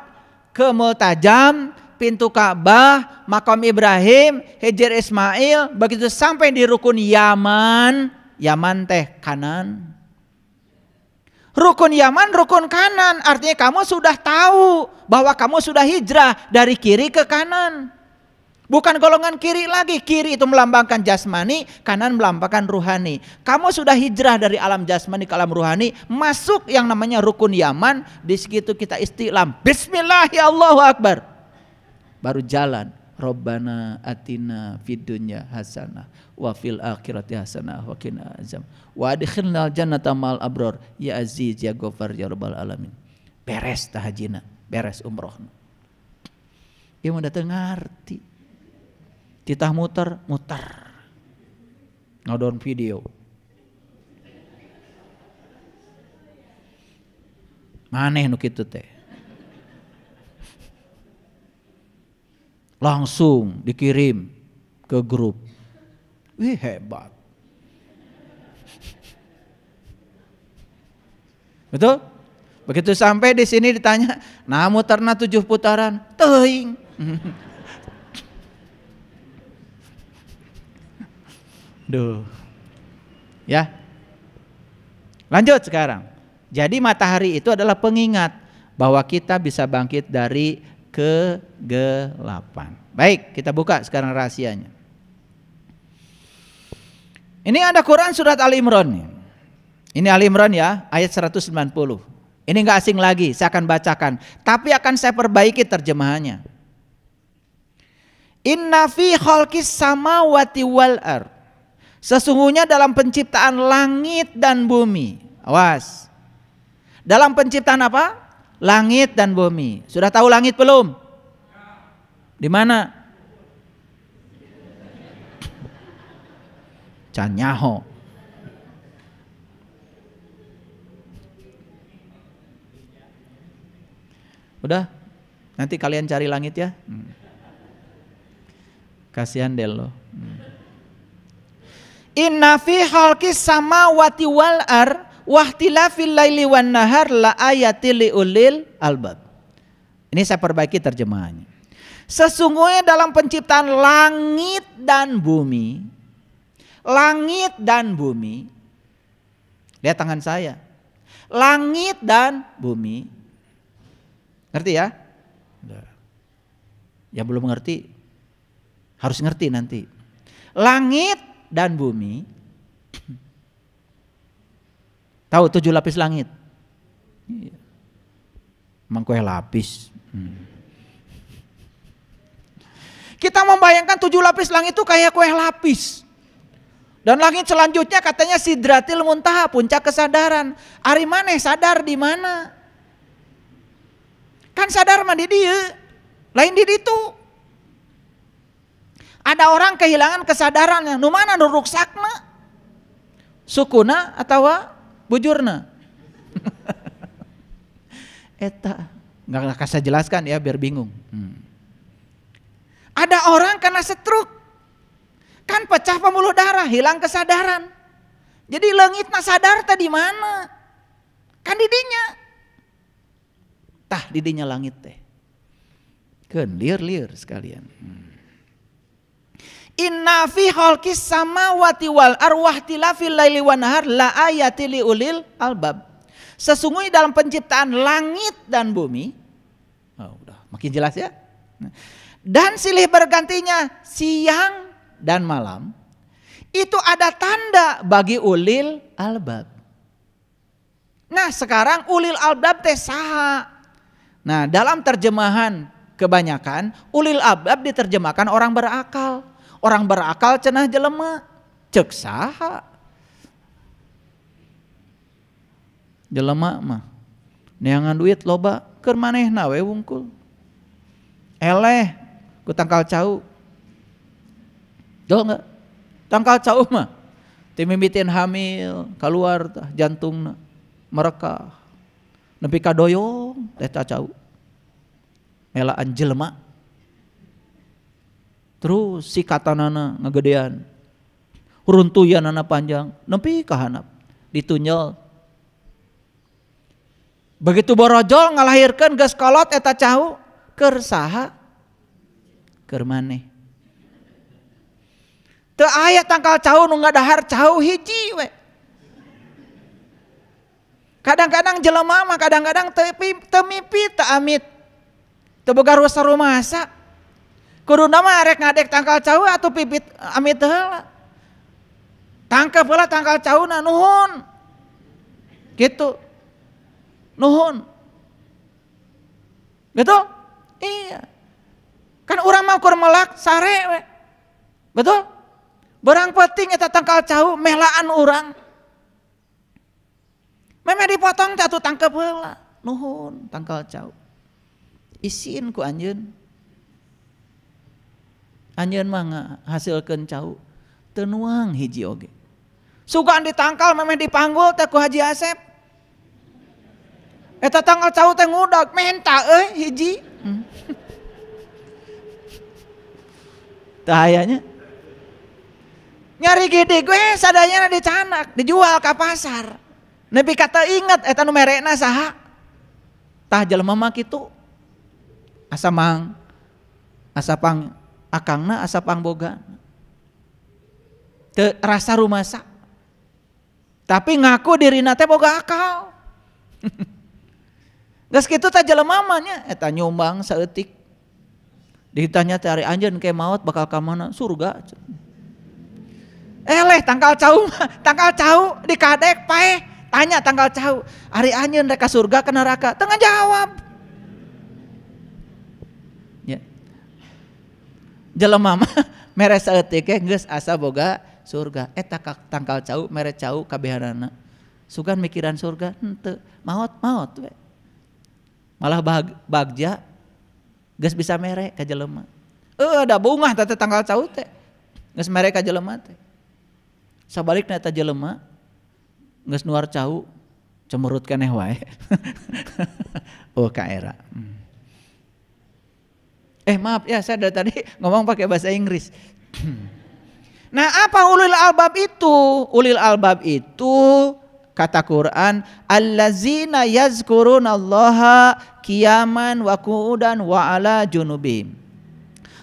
ke Multajam, pintu Ka'bah, makam Ibrahim, Hijir Ismail, begitu sampai di rukun Yaman, Yaman teh kanan, Rukun Yaman, rukun kanan. Artinya kamu sudah tahu bahwa kamu sudah hijrah dari kiri ke kanan. Bukan golongan kiri lagi. Kiri itu melambangkan jasmani, kanan melambangkan ruhani. Kamu sudah hijrah dari alam jasmani ke alam ruhani, masuk yang namanya rukun Yaman, di situ kita istilam. Bismillah ya Allah Baru jalan. Rabbana atina fid dunya hasanah wa fil akhirati hasanah wa qina azab. Wa adkhilnal jannata mal abror ya aziz ya ghafar ya rabbal alamin. Beres tahajina, beres umrohna. Dia mau datang ngerti. Titah muter, muter. Ngodon video. Maneh nu kitu teh. langsung dikirim ke grup. Wih hebat. Betul? Begitu sampai di sini ditanya, namu ternak tujuh putaran, teing. Duh. Ya. Lanjut sekarang. Jadi matahari itu adalah pengingat bahwa kita bisa bangkit dari kegelapan. Baik, kita buka sekarang rahasianya. Ini ada Quran surat Ali Imran. Ini Ali Imran ya, ayat 190. Ini nggak asing lagi, saya akan bacakan, tapi akan saya perbaiki terjemahannya. Inna fi khalqis samawati wal ar. Sesungguhnya dalam penciptaan langit dan bumi. Awas. Dalam penciptaan apa? langit dan bumi. Sudah tahu langit belum? Di mana? Canyaho. Udah, nanti kalian cari langit ya. Hmm. Kasihan deh lo. Hmm. Inna fi halkis wati wal ar wahtilafil laili wan nahar la ayatili ulil albab. Ini saya perbaiki terjemahannya. Sesungguhnya dalam penciptaan langit dan bumi, langit dan bumi, lihat tangan saya, langit dan bumi, ngerti ya? Ya belum ngerti harus ngerti nanti. Langit dan bumi Tahu tujuh lapis langit? Iya. Emang kue lapis. Hmm. Kita membayangkan tujuh lapis langit itu kayak kue lapis. Dan langit selanjutnya katanya sidratil muntaha, puncak kesadaran. Ari mana sadar di mana? Kan sadar mandi dia, lain diri itu. Ada orang kehilangan kesadarannya, nu mana Sakna, sakna? Sukuna atau bujurna. Eta nggak kasih jelaskan ya biar bingung. Hmm. Ada orang karena setruk kan pecah pembuluh darah, hilang kesadaran. Jadi langit nah sadar tadi mana? Kan didinya. Tah didinya langit teh. Kan liar-liar sekalian. Hmm. Inna fi sama wati wal arwah tilafil laili wanahar la ayatili ulil albab. Sesungguhnya dalam penciptaan langit dan bumi. Oh, udah makin jelas ya. Dan silih bergantinya siang dan malam. Itu ada tanda bagi ulil albab. Nah sekarang ulil albab teh saha. Nah dalam terjemahan kebanyakan ulil albab diterjemahkan orang berakal orang berakal cenah jelema cek saha jelema mah neangan duit loba keur manehna we wungkul eleh ku tangkal cau do enggak tangkal cau mah timimitin hamil keluar jantungna mereka nepi kadoyong teh cau, melaan jelema Terus si kata nana ngegedean. runtuh ya nana panjang, nepi kahanap. Ditunjal. Begitu borojol ngalahirkan gas kolot eta cahu kersaha ker maneh. ayat tangkal cahu nu dahar cahu hiji we. Kadang-kadang jelema mah kadang-kadang teu temipi teu amit. Te rumah rumasa kudu nama arek ngadek tangkal cawe atau pipit amit hela. tangkap lah tangkal cawe na nuhun gitu nuhun betul gitu? iya kan orang mau kur melak sare we. betul barang penting itu tangkal cawe melaan orang memang dipotong satu tangkap lah. nuhun tangkal cawe isin ku anjeun anjir mah hasilkan cau tenuang hiji oge suka ditangkal memang dipanggul teh ku Haji Asep eta tanggal cau teh ngudak menta eh hiji tahayanya nyari gede gue sadanya di canak dijual ke pasar nabi kata inget eta nu merekna saha tah jelema mah kitu asamang asapang akangna asap angboga terasa rasa rumasa tapi ngaku diri nate boga akal Gas gitu tak mamanya eta eh, nyumbang seetik. Ditanya tari anjen kayak ke maut bakal ke mana? Surga. Eh tangkal cau, tangkal cau di kadek pae. Tanya tangkal cau, hari anjen dekat surga ke neraka? Tengah jawab. jelema mah mere saeutik ge eh, geus asa boga surga eta eh, tangkal cau mere cau kabehanana sugan mikiran surga henteu maot maot we malah bag, bagja geus bisa mere ka jelema eh ada bunga tata tangkal cau teh geus mere ka jelema teh sabalikna eta jelema geus nuar cau cemurut keneh wae oh kaera hmm. Eh maaf ya saya dari tadi ngomong pakai bahasa Inggris. nah apa ulil albab itu? Ulil albab itu kata Quran allazina yazkurunallaha qiyaman wa qu'udan wa ala junubim.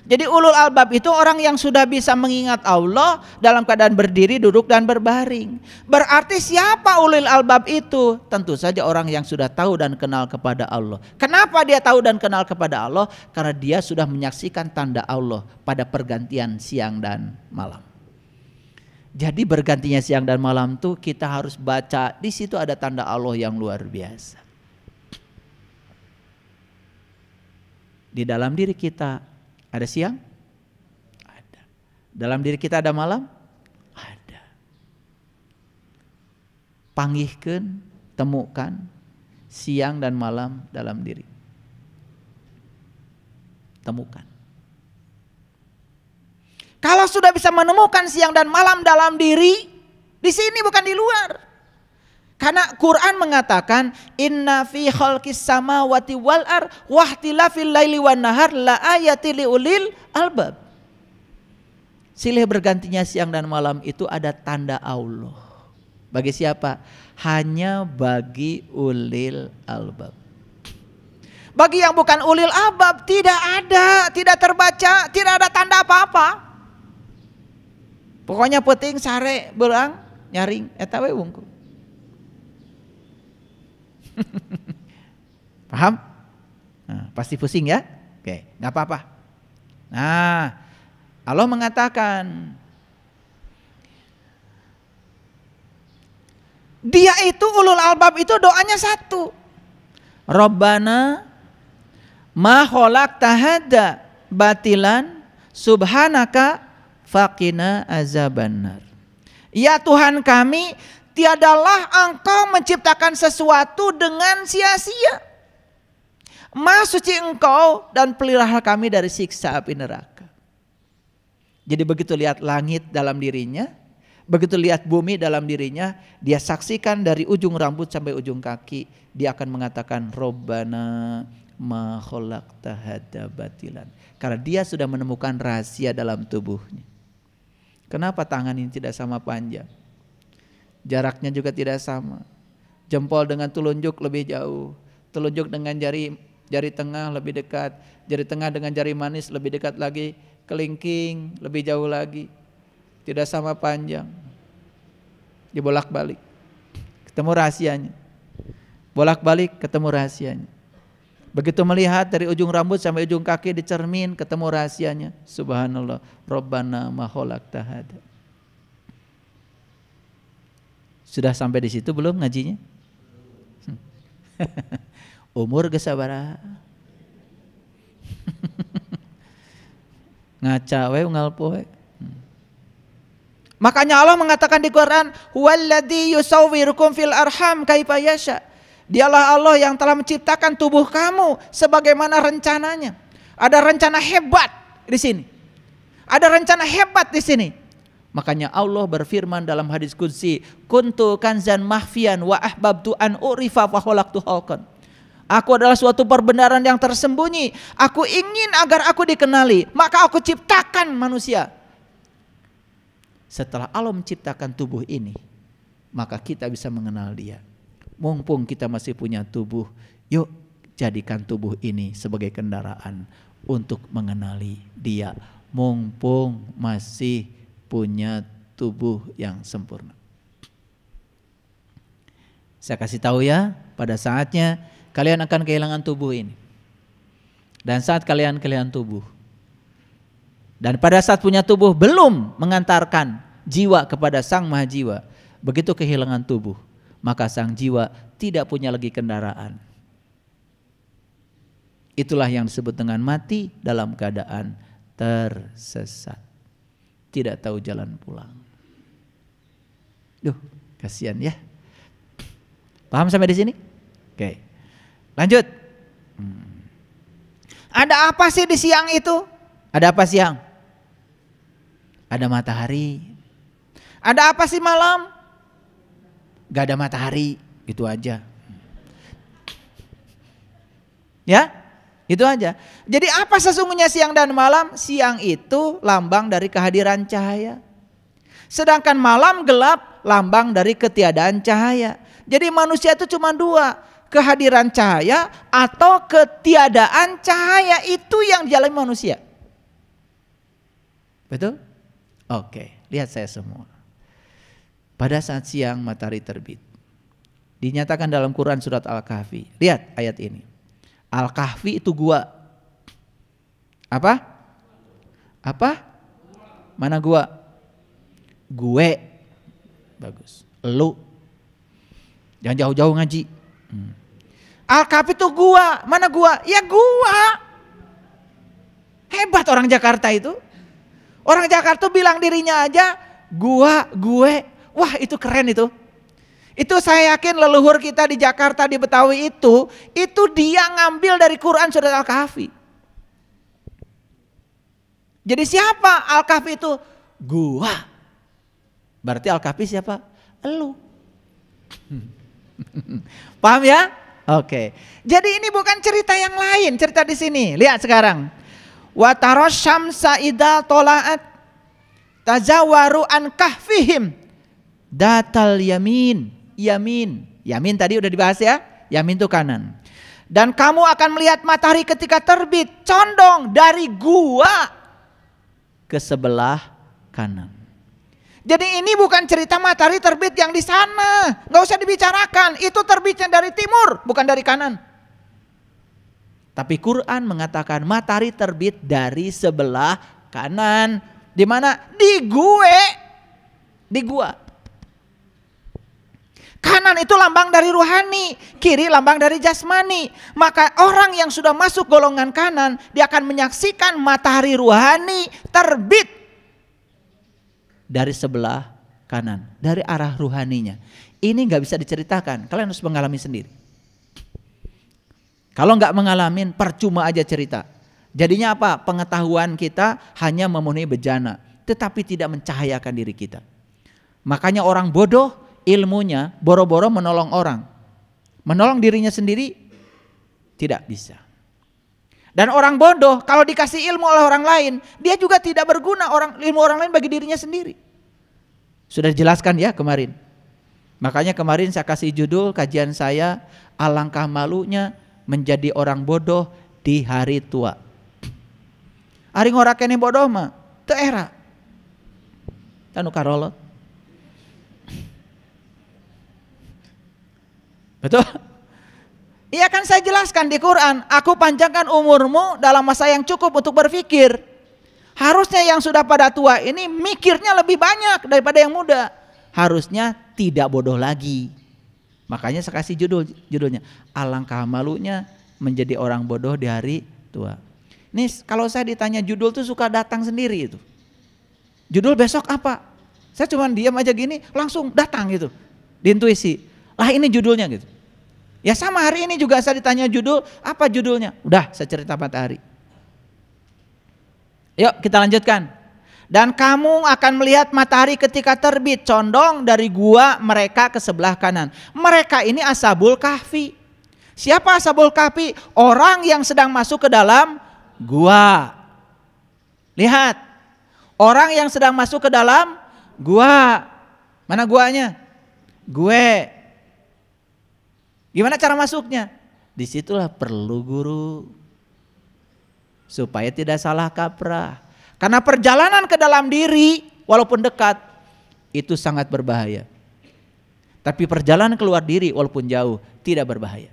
Jadi ulul albab itu orang yang sudah bisa mengingat Allah dalam keadaan berdiri, duduk dan berbaring. Berarti siapa ulul albab itu? Tentu saja orang yang sudah tahu dan kenal kepada Allah. Kenapa dia tahu dan kenal kepada Allah? Karena dia sudah menyaksikan tanda Allah pada pergantian siang dan malam. Jadi bergantinya siang dan malam tuh kita harus baca. Di situ ada tanda Allah yang luar biasa. Di dalam diri kita ada siang? Ada. Dalam diri kita ada malam? Ada. Pangihkan, temukan siang dan malam dalam diri. Temukan. Kalau sudah bisa menemukan siang dan malam dalam diri, di sini bukan di luar. Karena Quran mengatakan inna fi khalqis samawati wal ar wahtilafil laili wan nahar la ayati liulil albab. Silih bergantinya siang dan malam itu ada tanda Allah. Bagi siapa? Hanya bagi ulil albab. Bagi yang bukan ulil albab tidak ada, tidak terbaca, tidak ada tanda apa-apa. Pokoknya penting sare berang nyaring eta we wungkul. Paham? Nah, pasti pusing ya? Oke, nggak apa-apa. Nah, Allah mengatakan Dia itu ulul albab itu doanya satu. Robbana maholak tahada batilan subhanaka fakina azabannar. Ya Tuhan kami, tiadalah engkau menciptakan sesuatu dengan sia-sia. Maha suci engkau dan pelihara kami dari siksa api neraka. Jadi begitu lihat langit dalam dirinya, begitu lihat bumi dalam dirinya, dia saksikan dari ujung rambut sampai ujung kaki, dia akan mengatakan Robbana maholak tahadabatilan. batilan. Karena dia sudah menemukan rahasia dalam tubuhnya. Kenapa tangan ini tidak sama panjang? Jaraknya juga tidak sama. Jempol dengan telunjuk lebih jauh. Telunjuk dengan jari jari tengah lebih dekat. Jari tengah dengan jari manis lebih dekat lagi. Kelingking lebih jauh lagi. Tidak sama panjang. Dibolak-balik. Ketemu rahasianya. Bolak-balik ketemu rahasianya. Begitu melihat dari ujung rambut sampai ujung kaki di cermin ketemu rahasianya. Subhanallah. Rabbana maholak tahada. Sudah sampai di situ belum ngajinya? Hmm. Umur gesabara. Ngaca we ngalpo poe hmm. Makanya Allah mengatakan di Quran, "Huwallazi yusawwirukum fil arham kaifa yasha." Dialah Allah yang telah menciptakan tubuh kamu sebagaimana rencananya. Ada rencana hebat di sini. Ada rencana hebat di sini Makanya Allah berfirman dalam hadis kunci, "Kuntu kanzan mahfian wa ahbabtu an urifa wa khalaqtu Aku adalah suatu perbenaran yang tersembunyi. Aku ingin agar aku dikenali, maka aku ciptakan manusia. Setelah Allah menciptakan tubuh ini, maka kita bisa mengenal Dia. Mumpung kita masih punya tubuh, yuk jadikan tubuh ini sebagai kendaraan untuk mengenali Dia. Mumpung masih punya tubuh yang sempurna. Saya kasih tahu ya, pada saatnya kalian akan kehilangan tubuh ini. Dan saat kalian kehilangan tubuh. Dan pada saat punya tubuh belum mengantarkan jiwa kepada sang maha jiwa. Begitu kehilangan tubuh, maka sang jiwa tidak punya lagi kendaraan. Itulah yang disebut dengan mati dalam keadaan tersesat tidak tahu jalan pulang. Duh, kasihan ya. Paham sampai di sini? Oke. Lanjut. Hmm. Ada apa sih di siang itu? Ada apa siang? Ada matahari. Ada apa sih malam? Gak ada matahari, gitu aja. Ya, itu aja. Jadi apa sesungguhnya siang dan malam? Siang itu lambang dari kehadiran cahaya. Sedangkan malam gelap lambang dari ketiadaan cahaya. Jadi manusia itu cuma dua, kehadiran cahaya atau ketiadaan cahaya itu yang dijalani manusia. Betul? Oke, lihat saya semua. Pada saat siang matahari terbit. Dinyatakan dalam Quran surat Al-Kahfi. Lihat ayat ini. Al-Kahfi itu gua. Apa? Apa? Mana gua? Gue. Bagus. Lu. Jangan jauh-jauh ngaji. Hmm. Al-Kahfi itu gua. Mana gua? Ya gua. Hebat orang Jakarta itu. Orang Jakarta bilang dirinya aja gua, gue. Wah, itu keren itu. Itu saya yakin leluhur kita di Jakarta di Betawi itu, itu dia ngambil dari Quran surat Al-Kahfi. Jadi siapa Al-Kahfi itu? Gua. Berarti Al-Kahfi siapa? Elu. Paham ya? Oke. Jadi ini bukan cerita yang lain, cerita di sini. Lihat sekarang. Wa syamsa idza tola'at tazawaru an kahfihim datal yamin yamin. Yamin tadi udah dibahas ya. Yamin tuh kanan. Dan kamu akan melihat matahari ketika terbit condong dari gua ke sebelah kanan. Jadi ini bukan cerita matahari terbit yang di sana. Nggak usah dibicarakan. Itu terbitnya dari timur, bukan dari kanan. Tapi Quran mengatakan matahari terbit dari sebelah kanan. Di mana? Di gue. Di gua. Kanan itu lambang dari ruhani, kiri lambang dari jasmani. Maka orang yang sudah masuk golongan kanan, dia akan menyaksikan matahari ruhani terbit dari sebelah kanan, dari arah ruhaninya. Ini nggak bisa diceritakan, kalian harus mengalami sendiri. Kalau nggak mengalami, percuma aja cerita. Jadinya apa? Pengetahuan kita hanya memenuhi bejana, tetapi tidak mencahayakan diri kita. Makanya orang bodoh ilmunya boro-boro menolong orang. Menolong dirinya sendiri tidak bisa. Dan orang bodoh kalau dikasih ilmu oleh orang lain, dia juga tidak berguna orang ilmu orang lain bagi dirinya sendiri. Sudah dijelaskan ya kemarin. Makanya kemarin saya kasih judul kajian saya alangkah malunya menjadi orang bodoh di hari tua. Ari ngorakene bodoh mah teu era. Tanu karolot. Betul? Iya kan saya jelaskan di Quran, aku panjangkan umurmu dalam masa yang cukup untuk berpikir. Harusnya yang sudah pada tua ini mikirnya lebih banyak daripada yang muda. Harusnya tidak bodoh lagi. Makanya saya kasih judul judulnya, alangkah malunya menjadi orang bodoh di hari tua. Ini kalau saya ditanya judul tuh suka datang sendiri itu. Judul besok apa? Saya cuma diam aja gini langsung datang gitu. Diintuisi. Lah ini judulnya gitu. Ya sama hari ini juga saya ditanya judul, apa judulnya? Udah, saya cerita matahari. Yuk kita lanjutkan. Dan kamu akan melihat matahari ketika terbit condong dari gua mereka ke sebelah kanan. Mereka ini Asabul Kahfi. Siapa Asabul Kahfi? Orang yang sedang masuk ke dalam gua. Lihat. Orang yang sedang masuk ke dalam gua. Mana guanya? Gue. Gimana cara masuknya? Disitulah perlu guru supaya tidak salah kaprah. Karena perjalanan ke dalam diri walaupun dekat itu sangat berbahaya. Tapi perjalanan keluar diri walaupun jauh tidak berbahaya.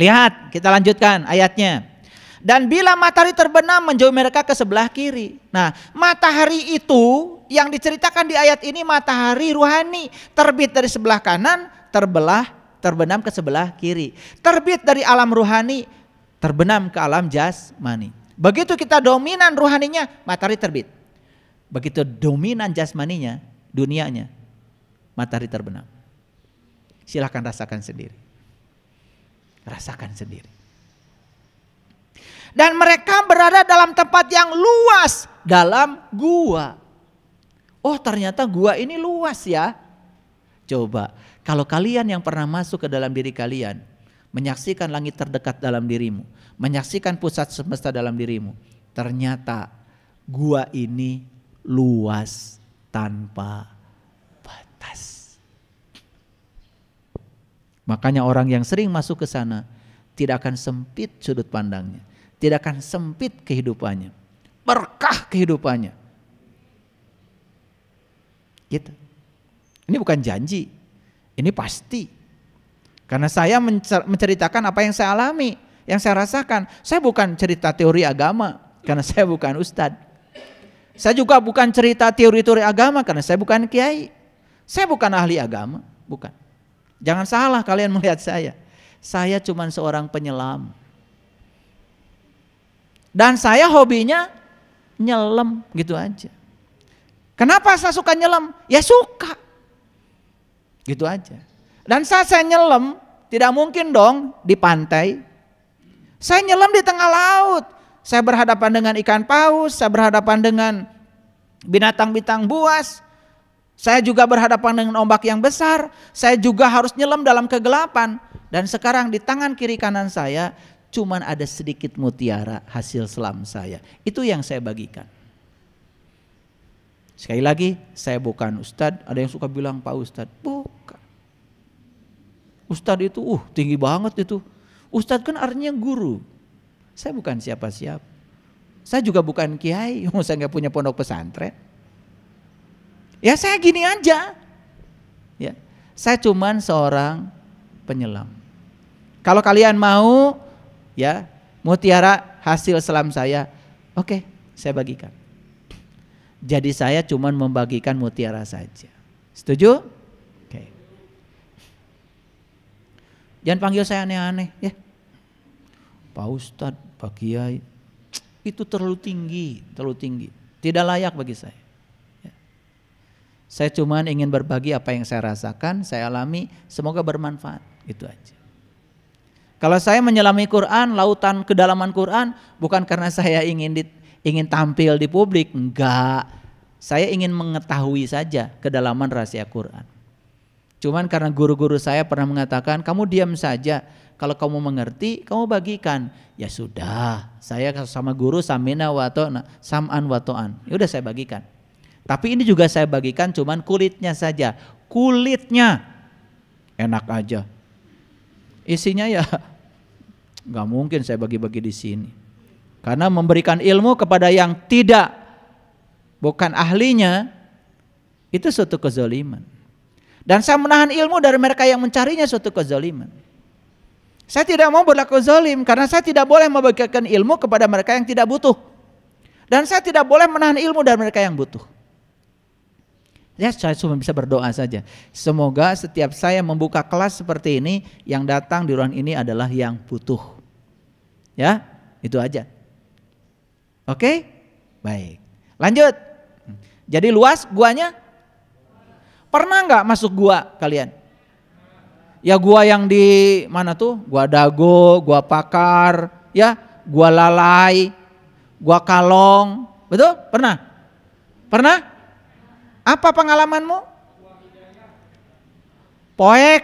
Lihat, kita lanjutkan ayatnya. Dan bila matahari terbenam menjauh mereka ke sebelah kiri. Nah, matahari itu yang diceritakan di ayat ini matahari ruhani terbit dari sebelah kanan, terbelah, terbenam ke sebelah kiri. Terbit dari alam ruhani, terbenam ke alam jasmani. Begitu kita dominan ruhaninya, matahari terbit. Begitu dominan jasmaninya, dunianya, matahari terbenam. Silahkan rasakan sendiri. Rasakan sendiri. Dan mereka berada dalam tempat yang luas dalam gua. Oh ternyata gua ini luas ya. Coba kalau kalian yang pernah masuk ke dalam diri kalian. Menyaksikan langit terdekat dalam dirimu. Menyaksikan pusat semesta dalam dirimu. Ternyata gua ini luas tanpa batas. Makanya orang yang sering masuk ke sana tidak akan sempit sudut pandangnya tidak akan sempit kehidupannya. Berkah kehidupannya. Gitu. Ini bukan janji, ini pasti. Karena saya menceritakan apa yang saya alami, yang saya rasakan. Saya bukan cerita teori agama, karena saya bukan ustadz. Saya juga bukan cerita teori-teori agama, karena saya bukan kiai. Saya bukan ahli agama, bukan. Jangan salah kalian melihat saya. Saya cuma seorang penyelam dan saya hobinya nyelam gitu aja. Kenapa saya suka nyelam? Ya suka. Gitu aja. Dan saat saya nyelam, tidak mungkin dong di pantai. Saya nyelam di tengah laut. Saya berhadapan dengan ikan paus, saya berhadapan dengan binatang-binatang buas. Saya juga berhadapan dengan ombak yang besar. Saya juga harus nyelam dalam kegelapan. Dan sekarang di tangan kiri kanan saya cuman ada sedikit mutiara hasil selam saya. Itu yang saya bagikan. Sekali lagi, saya bukan ustadz. Ada yang suka bilang Pak Ustadz, bukan. Ustadz itu, uh tinggi banget itu. Ustadz kan artinya guru. Saya bukan siapa-siapa. Saya juga bukan kiai, saya nggak punya pondok pesantren. Ya saya gini aja. Ya, saya cuman seorang penyelam. Kalau kalian mau ya mutiara hasil selam saya. Oke, okay, saya bagikan. Jadi saya cuma membagikan mutiara saja. Setuju? Oke. Okay. Jangan panggil saya aneh-aneh ya. Pak Ustad, Pak Kiai, itu terlalu tinggi, terlalu tinggi. Tidak layak bagi saya. Ya. Saya cuma ingin berbagi apa yang saya rasakan, saya alami, semoga bermanfaat. Itu aja. Kalau saya menyelami Quran, lautan kedalaman Quran bukan karena saya ingin di, ingin tampil di publik, enggak. Saya ingin mengetahui saja kedalaman rahasia Quran. Cuman karena guru-guru saya pernah mengatakan, kamu diam saja. Kalau kamu mengerti, kamu bagikan. Ya sudah, saya sama guru samina wa sam'an wa Ya udah saya bagikan. Tapi ini juga saya bagikan cuman kulitnya saja. Kulitnya enak aja Isinya ya nggak mungkin saya bagi-bagi di sini. Karena memberikan ilmu kepada yang tidak bukan ahlinya itu suatu kezaliman. Dan saya menahan ilmu dari mereka yang mencarinya suatu kezaliman. Saya tidak mau berlaku zalim karena saya tidak boleh membagikan ilmu kepada mereka yang tidak butuh. Dan saya tidak boleh menahan ilmu dari mereka yang butuh. Ya saya cuma bisa berdoa saja. Semoga setiap saya membuka kelas seperti ini, yang datang di ruang ini adalah yang butuh. Ya, itu aja. Oke? Baik. Lanjut. Jadi luas guanya? Pernah nggak masuk gua kalian? Ya gua yang di mana tuh? Gua Dago, gua Pakar, ya, gua Lalai, gua Kalong. Betul? Pernah? Pernah? Apa pengalamanmu? Poek.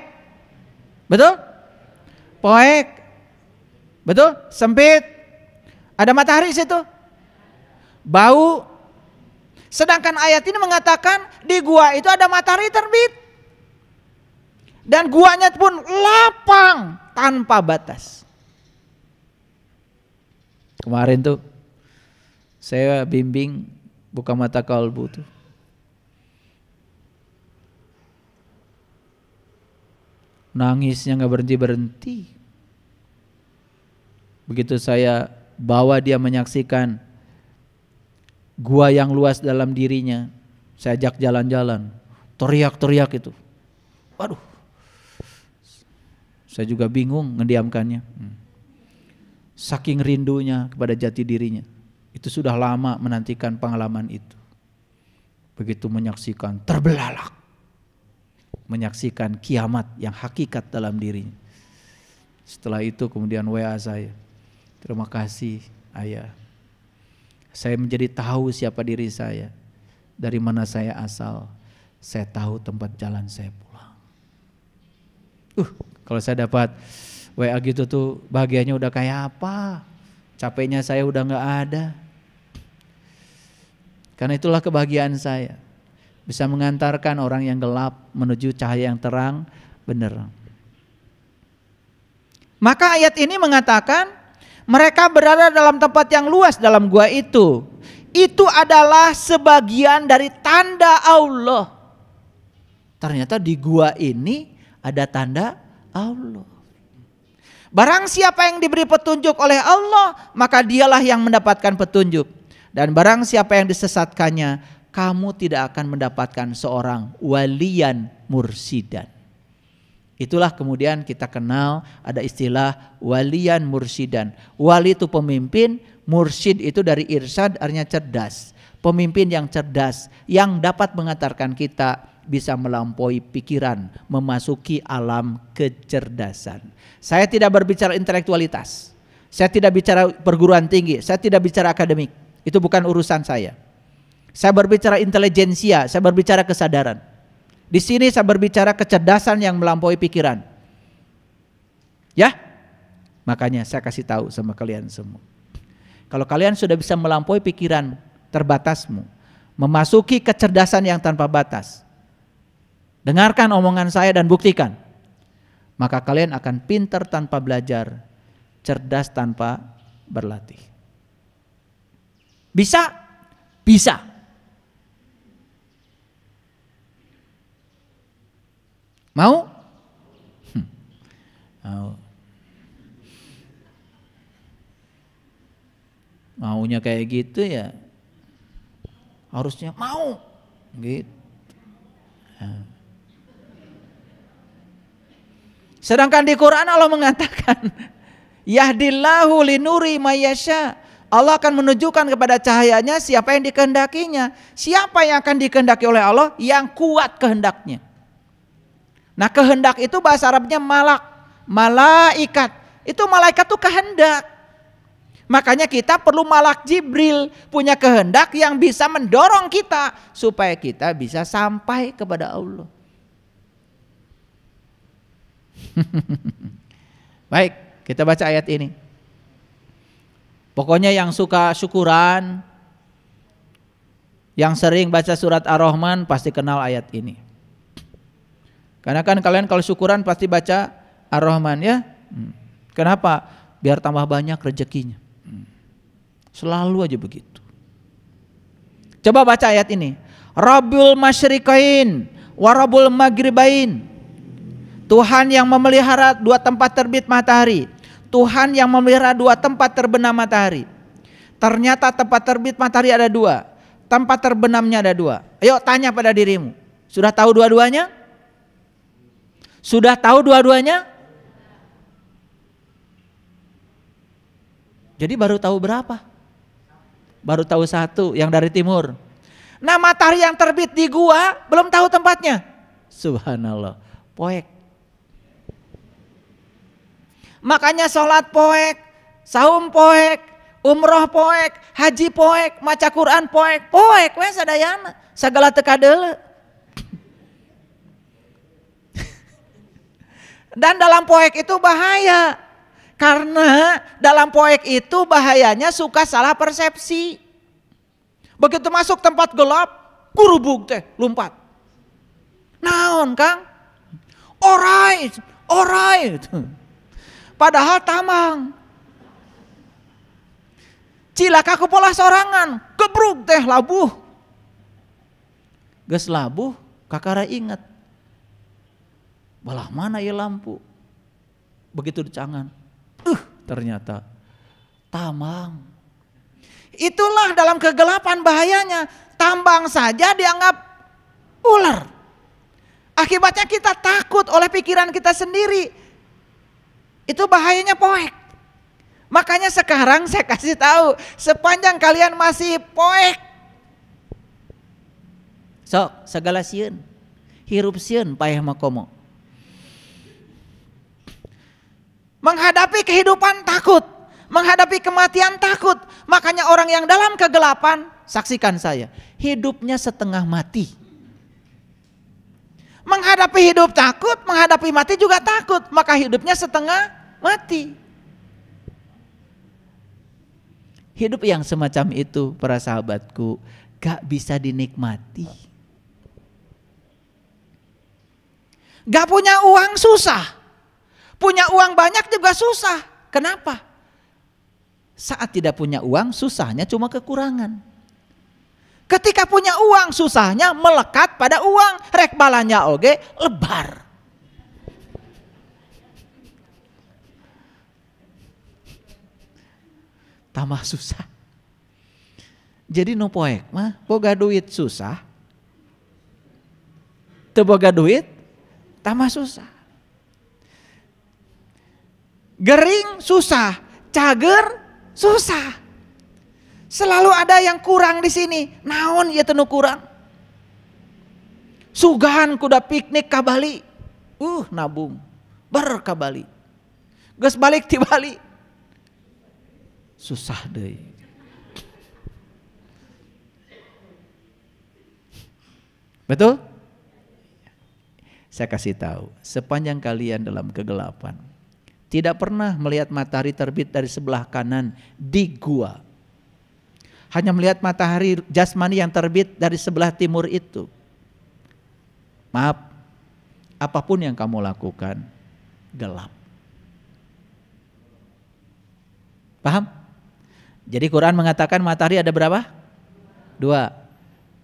Betul? Poek. Betul? Sempit. Ada matahari situ. Bau. Sedangkan ayat ini mengatakan di gua itu ada matahari terbit. Dan guanya pun lapang tanpa batas. Kemarin tuh saya bimbing buka mata kalbu tuh. Nangisnya nggak berhenti-berhenti. Begitu saya bawa dia menyaksikan gua yang luas dalam dirinya, saya ajak jalan-jalan, teriak-teriak itu. Waduh, saya juga bingung ngediamkannya. Hmm. Saking rindunya kepada jati dirinya. Itu sudah lama menantikan pengalaman itu. Begitu menyaksikan, terbelalak menyaksikan kiamat yang hakikat dalam dirinya. Setelah itu kemudian WA saya. Terima kasih ayah. Saya menjadi tahu siapa diri saya. Dari mana saya asal. Saya tahu tempat jalan saya pulang. Uh, kalau saya dapat WA gitu tuh bahagianya udah kayak apa. Capeknya saya udah gak ada. Karena itulah kebahagiaan saya bisa mengantarkan orang yang gelap menuju cahaya yang terang benar. Maka ayat ini mengatakan mereka berada dalam tempat yang luas dalam gua itu. Itu adalah sebagian dari tanda Allah. Ternyata di gua ini ada tanda Allah. Barang siapa yang diberi petunjuk oleh Allah, maka dialah yang mendapatkan petunjuk. Dan barang siapa yang disesatkannya, kamu tidak akan mendapatkan seorang walian mursidan. Itulah kemudian kita kenal ada istilah walian mursidan. Wali itu pemimpin, mursid itu dari irsad artinya cerdas. Pemimpin yang cerdas yang dapat mengantarkan kita bisa melampaui pikiran, memasuki alam kecerdasan. Saya tidak berbicara intelektualitas. Saya tidak bicara perguruan tinggi, saya tidak bicara akademik. Itu bukan urusan saya. Saya berbicara intelijensia, saya berbicara kesadaran. Di sini saya berbicara kecerdasan yang melampaui pikiran. Ya? Makanya saya kasih tahu sama kalian semua. Kalau kalian sudah bisa melampaui pikiran terbatasmu, memasuki kecerdasan yang tanpa batas, dengarkan omongan saya dan buktikan. Maka kalian akan pintar tanpa belajar, cerdas tanpa berlatih. Bisa? Bisa. Mau? Hmm. Mau. Maunya kayak gitu ya. Harusnya mau. Gitu. Sedangkan di Quran Allah mengatakan Yahdillahu linuri mayasya Allah akan menunjukkan kepada cahayanya siapa yang dikehendakinya. Siapa yang akan dikehendaki oleh Allah? Yang kuat kehendaknya. Nah kehendak itu bahasa Arabnya malak, malaikat. Itu malaikat itu kehendak. Makanya kita perlu malak Jibril, punya kehendak yang bisa mendorong kita supaya kita bisa sampai kepada Allah. Baik, kita baca ayat ini. Pokoknya yang suka syukuran, yang sering baca surat Ar-Rahman pasti kenal ayat ini. Karena kan kalian kalau syukuran pasti baca Ar-Rahman ya. Hmm. Kenapa? Biar tambah banyak rezekinya. Hmm. Selalu aja begitu. Coba baca ayat ini. Rabbul masyriqain warabul Maghribain. Tuhan yang memelihara dua tempat terbit matahari. Tuhan yang memelihara dua tempat terbenam matahari. Ternyata tempat terbit matahari ada dua. Tempat terbenamnya ada dua. Ayo tanya pada dirimu. Sudah tahu dua-duanya? Sudah tahu dua-duanya? Jadi baru tahu berapa? Baru tahu satu yang dari timur. Nah matahari yang terbit di gua belum tahu tempatnya. Subhanallah. Poek. Makanya sholat poek, saum poek, umroh poek, haji poek, maca Quran poek, poek ada yang segala tekadele. Dan dalam poek itu bahaya. Karena dalam poek itu bahayanya suka salah persepsi. Begitu masuk tempat gelap, kurubuk teh, lompat. Naon Kang? Alright, alright. Padahal tamang. Cilaka pola sorangan, kebruk teh labuh. Ges labuh, kakara ingat Balah mana ya lampu? Begitu dicangan. Uh, ternyata tamang. Itulah dalam kegelapan bahayanya. Tambang saja dianggap ular. Akibatnya kita takut oleh pikiran kita sendiri. Itu bahayanya poek. Makanya sekarang saya kasih tahu, sepanjang kalian masih poek. Sok, segala sieun. Hirup payah makomo. Menghadapi kehidupan takut, menghadapi kematian takut. Makanya orang yang dalam kegelapan, saksikan saya, hidupnya setengah mati. Menghadapi hidup takut, menghadapi mati juga takut, maka hidupnya setengah mati. Hidup yang semacam itu, para sahabatku, gak bisa dinikmati. Gak punya uang susah, Punya uang banyak juga susah. Kenapa? Saat tidak punya uang, susahnya cuma kekurangan. Ketika punya uang, susahnya melekat pada uang. Rek balanya oge lebar. Tambah susah. Jadi no poek mah, boga duit susah. Teboga duit, tambah susah. Gering susah, cager susah. Selalu ada yang kurang di sini. Naon ya tenu kurang. Sugahan kuda piknik ke Bali. Uh, nabung. Ber ke Bali. Gus balik di Bali. Susah deh. Betul? Saya kasih tahu, sepanjang kalian dalam kegelapan, tidak pernah melihat matahari terbit dari sebelah kanan di gua. Hanya melihat matahari jasmani yang terbit dari sebelah timur itu. Maaf, apapun yang kamu lakukan gelap. Paham? Jadi Quran mengatakan matahari ada berapa? Dua.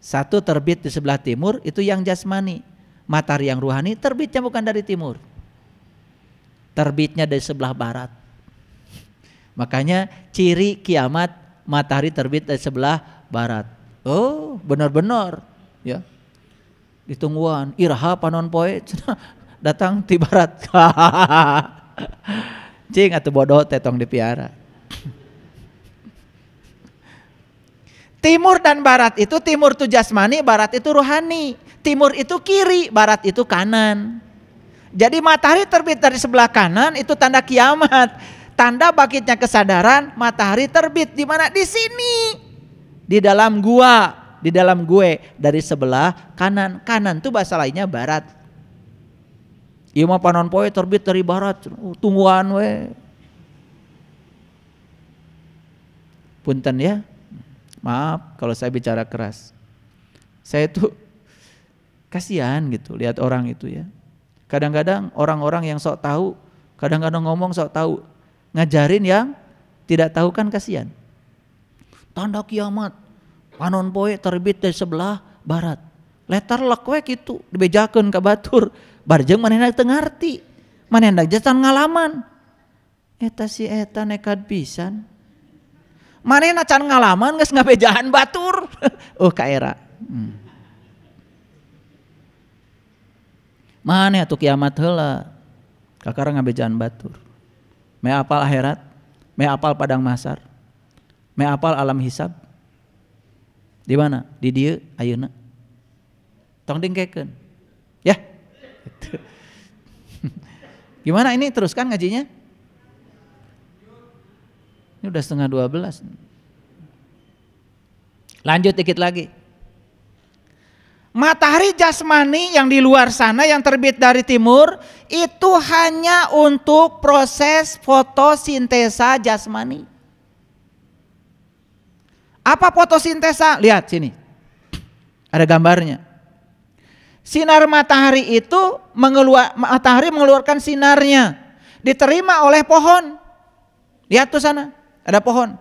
Satu terbit di sebelah timur itu yang jasmani. Matahari yang ruhani terbitnya bukan dari timur terbitnya dari sebelah barat. Makanya ciri kiamat matahari terbit dari sebelah barat. Oh, benar-benar ya. Ditungguan, iraha panon poe datang di barat. Cing atau bodoh tetong dipiara. Timur dan barat itu timur itu jasmani, barat itu rohani. Timur itu kiri, barat itu kanan. Jadi matahari terbit dari sebelah kanan itu tanda kiamat. Tanda bakitnya kesadaran matahari terbit di mana? Di sini. Di dalam gua, di dalam gue dari sebelah kanan. Kanan itu bahasa lainnya barat. Iya mah panon poe terbit dari barat. Oh, Tungguan we. Punten ya. Maaf kalau saya bicara keras. Saya itu kasihan gitu lihat orang itu ya Kadang-kadang orang-orang yang sok tahu, kadang-kadang ngomong sok tahu, ngajarin yang tidak tahu kan kasihan. Tanda kiamat, panon poe terbit dari sebelah barat. Letar lekwek itu dibejakan ke batur. Barjeng mana yang tengarti. Mana yang jatan ngalaman. Eta si eta nekat pisan. Mana yang ngalaman nggak ngabejaan batur. oh kaera. Hmm. Mana atau ya kiamat hela. Kakara jalan batur. Me apal akhirat, me apal padang masar, me apal alam hisab. Di mana? Di dia ayuna. Tong dingkeken. Ya. Gimana ini teruskan ngajinya? Ini udah setengah dua belas. Lanjut dikit lagi. Matahari jasmani yang di luar sana yang terbit dari timur itu hanya untuk proses fotosintesa jasmani. Apa fotosintesa? Lihat sini. Ada gambarnya. Sinar matahari itu mengeluar, matahari mengeluarkan sinarnya diterima oleh pohon. Lihat tuh sana, ada pohon.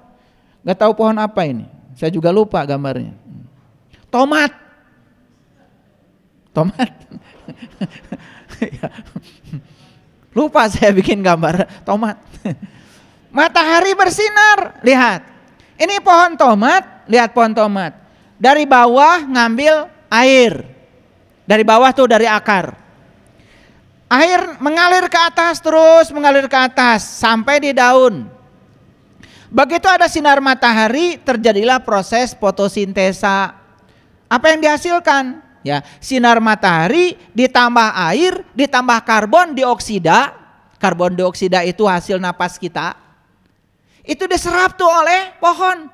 Gak tahu pohon apa ini. Saya juga lupa gambarnya. Tomat tomat. Ya. Lupa saya bikin gambar tomat. Matahari bersinar, lihat. Ini pohon tomat, lihat pohon tomat. Dari bawah ngambil air. Dari bawah tuh dari akar. Air mengalir ke atas terus, mengalir ke atas sampai di daun. Begitu ada sinar matahari, terjadilah proses fotosintesa. Apa yang dihasilkan? ya sinar matahari ditambah air ditambah karbon dioksida karbon dioksida itu hasil napas kita itu diserap tuh oleh pohon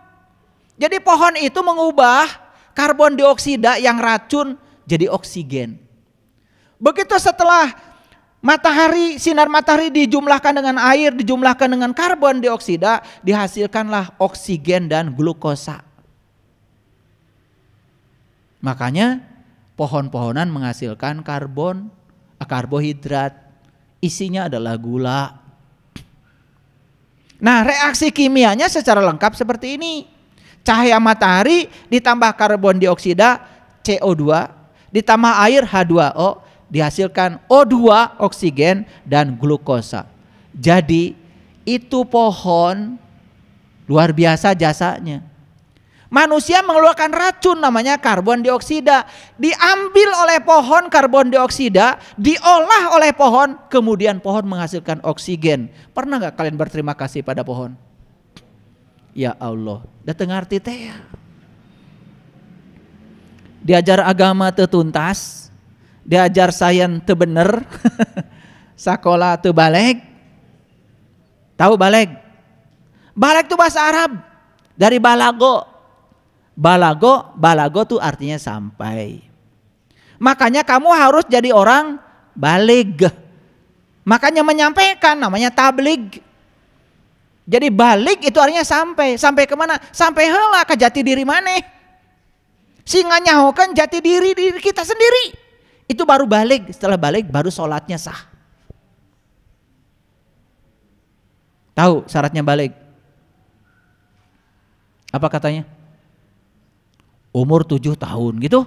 jadi pohon itu mengubah karbon dioksida yang racun jadi oksigen begitu setelah matahari sinar matahari dijumlahkan dengan air dijumlahkan dengan karbon dioksida dihasilkanlah oksigen dan glukosa makanya pohon-pohonan menghasilkan karbon, eh, karbohidrat. Isinya adalah gula. Nah, reaksi kimianya secara lengkap seperti ini. Cahaya matahari ditambah karbon dioksida CO2, ditambah air H2O, dihasilkan O2 oksigen dan glukosa. Jadi itu pohon luar biasa jasanya Manusia mengeluarkan racun namanya karbon dioksida. Diambil oleh pohon karbon dioksida, diolah oleh pohon, kemudian pohon menghasilkan oksigen. Pernah nggak kalian berterima kasih pada pohon? Ya Allah, datang arti teh. Ya. Diajar agama tetuntas, diajar sains tebener, sekolah tebalek. Tahu balek? Balek itu bahasa Arab dari balago Balago, balago tuh artinya sampai. Makanya kamu harus jadi orang balig. Makanya menyampaikan namanya tablig. Jadi balik itu artinya sampai. Sampai kemana? Sampai hela ke jati diri mana? Singa nyahokan jati diri diri kita sendiri. Itu baru balik. Setelah balik baru sholatnya sah. Tahu syaratnya balik? Apa katanya? umur tujuh tahun gitu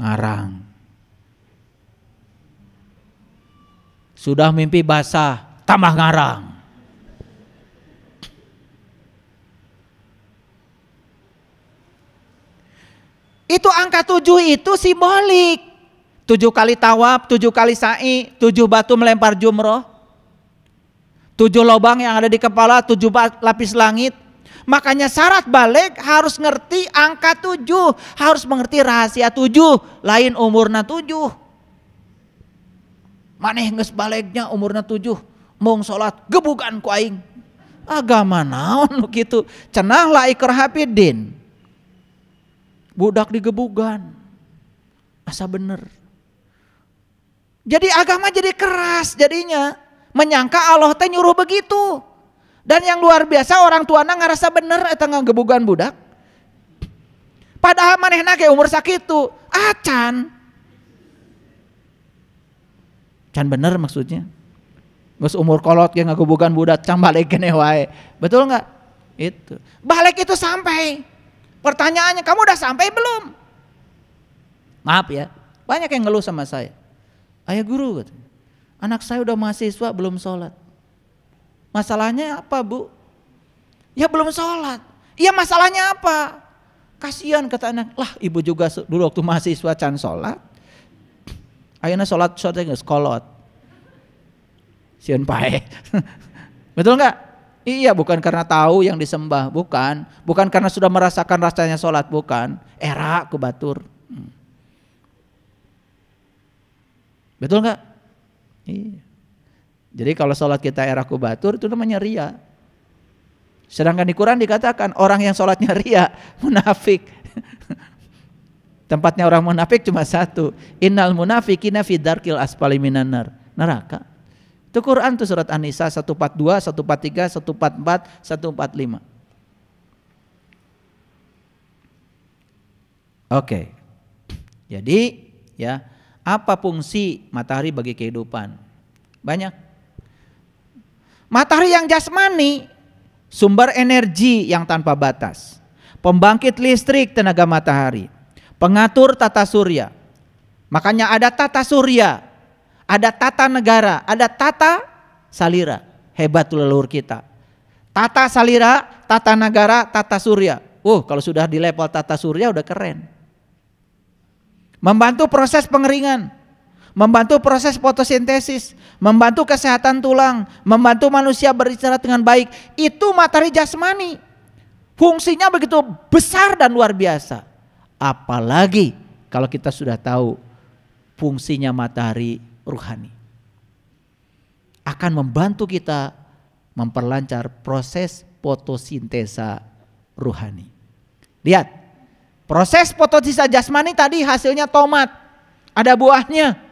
ngarang sudah mimpi basah tambah ngarang Itu angka tujuh itu simbolik. Tujuh kali tawaf, tujuh kali sa'i, tujuh batu melempar jumroh. Tujuh lubang yang ada di kepala, tujuh lapis langit, Makanya syarat balik harus ngerti angka tujuh. Harus mengerti rahasia tujuh. Lain umurnya tujuh. Maneh nges baliknya umurnya tujuh. mau sholat gebukan ku aing. Agama naon gitu Cenah la hapidin. Budak gebukan Asa bener. Jadi agama jadi keras jadinya. Menyangka Allah teh nyuruh begitu. Dan yang luar biasa orang tua tuana ngerasa bener eta gebukan budak. Padahal manehna ya umur sakit sakitu, acan. Ah, can bener maksudnya. Gus umur kolot nggak gebukan budak can balik ke wae. Betul nggak? Itu. Balik itu sampai. Pertanyaannya kamu udah sampai belum? Maaf ya, banyak yang ngeluh sama saya. Ayah guru, anak saya udah mahasiswa belum sholat. Masalahnya apa bu? Ya belum sholat. Iya masalahnya apa? Kasihan kata anak. Lah ibu juga dulu waktu mahasiswa can sholat. Akhirnya sholat sholatnya nggak sekolot. Sian pae. Betul nggak? Iya bukan karena tahu yang disembah, bukan. Bukan karena sudah merasakan rasanya sholat, bukan. Era aku batur. Hmm. Betul nggak? Iya. Jadi kalau sholat kita era kubatur itu namanya ria. Sedangkan di Quran dikatakan orang yang sholatnya ria, munafik. Tempatnya orang munafik cuma satu. Innal munafikina fi darkil asfali minanar. Neraka. Itu Quran tuh surat An-Nisa 142, 143, 144, 145. Oke. Jadi ya, apa fungsi matahari bagi kehidupan? Banyak. Matahari yang jasmani, sumber energi yang tanpa batas, pembangkit listrik tenaga matahari, pengatur tata surya. Makanya ada tata surya, ada tata negara, ada tata salira. Hebat leluhur kita. Tata salira, tata negara, tata surya. Uh, kalau sudah di level tata surya udah keren. Membantu proses pengeringan, membantu proses fotosintesis, membantu kesehatan tulang, membantu manusia beristirahat dengan baik. Itu materi jasmani. Fungsinya begitu besar dan luar biasa. Apalagi kalau kita sudah tahu fungsinya matahari ruhani. Akan membantu kita memperlancar proses fotosintesa ruhani. Lihat, proses fotosintesa jasmani tadi hasilnya tomat, ada buahnya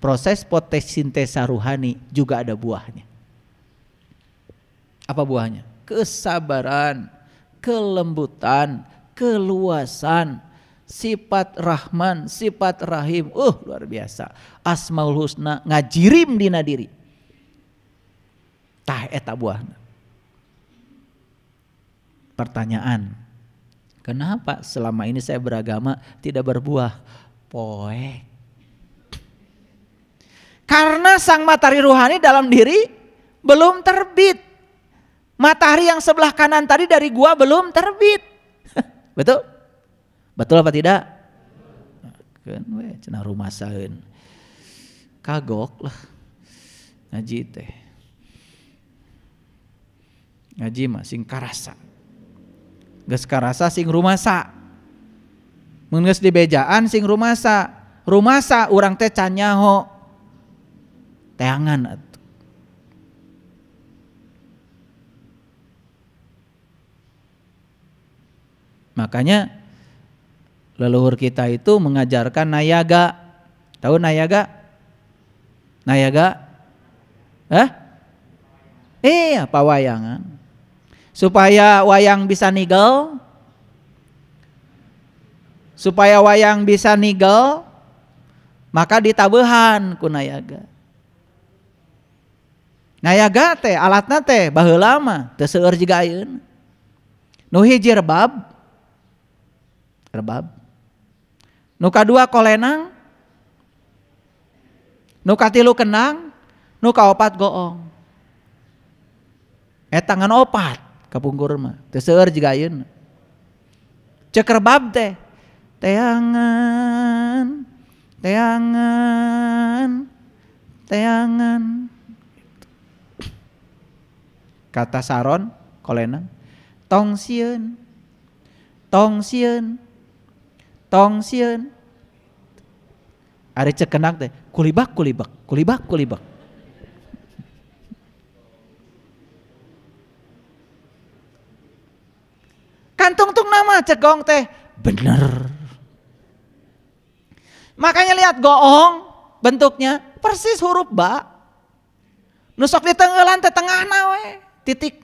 proses fotosintesa ruhani juga ada buahnya. Apa buahnya? Kesabaran, kelembutan, keluasan, sifat rahman, sifat rahim. Uh, luar biasa. Asmaul husna ngajirim dina diri. Tah eta eh, buahna. Pertanyaan. Kenapa selama ini saya beragama tidak berbuah? Poek karena sang matahari rohani dalam diri belum terbit. Matahari yang sebelah kanan tadi dari gua belum terbit. Betul? Betul apa tidak? Kan, Cina rumah sahin. Kagok lah. Ngaji teh. Ngaji mah sing karasa. Geus karasa sing rumah sa. Mun geus dibejaan sing rumah sa. Rumah sa urang teh canyaho teangan Makanya leluhur kita itu mengajarkan nayaga. Tahu nayaga? Nayaga? Eh? apa iya, pawayangan. Supaya wayang bisa nigel, supaya wayang bisa nigel, maka ditabuhan kunayaga nayaga teh alatna teh baheula mah teu seueur jiga ayeuna nu hiji rebab rebab kolenang nu katilu kenang nu kaopat goong eh tangan opat kapungkur mah teu seueur jiga ayeuna cek rebab teh teangan teangan teangan Kata Saron kolenang, tong sieun. Tong sieun. Tong ada cek cekenak teh, kulibak kulibak, kulibak kulibak. kantung tung nama cegong teh, bener. Makanya lihat goong bentuknya persis huruf ba. Nusok di tenggelan teh tengah nawe titik.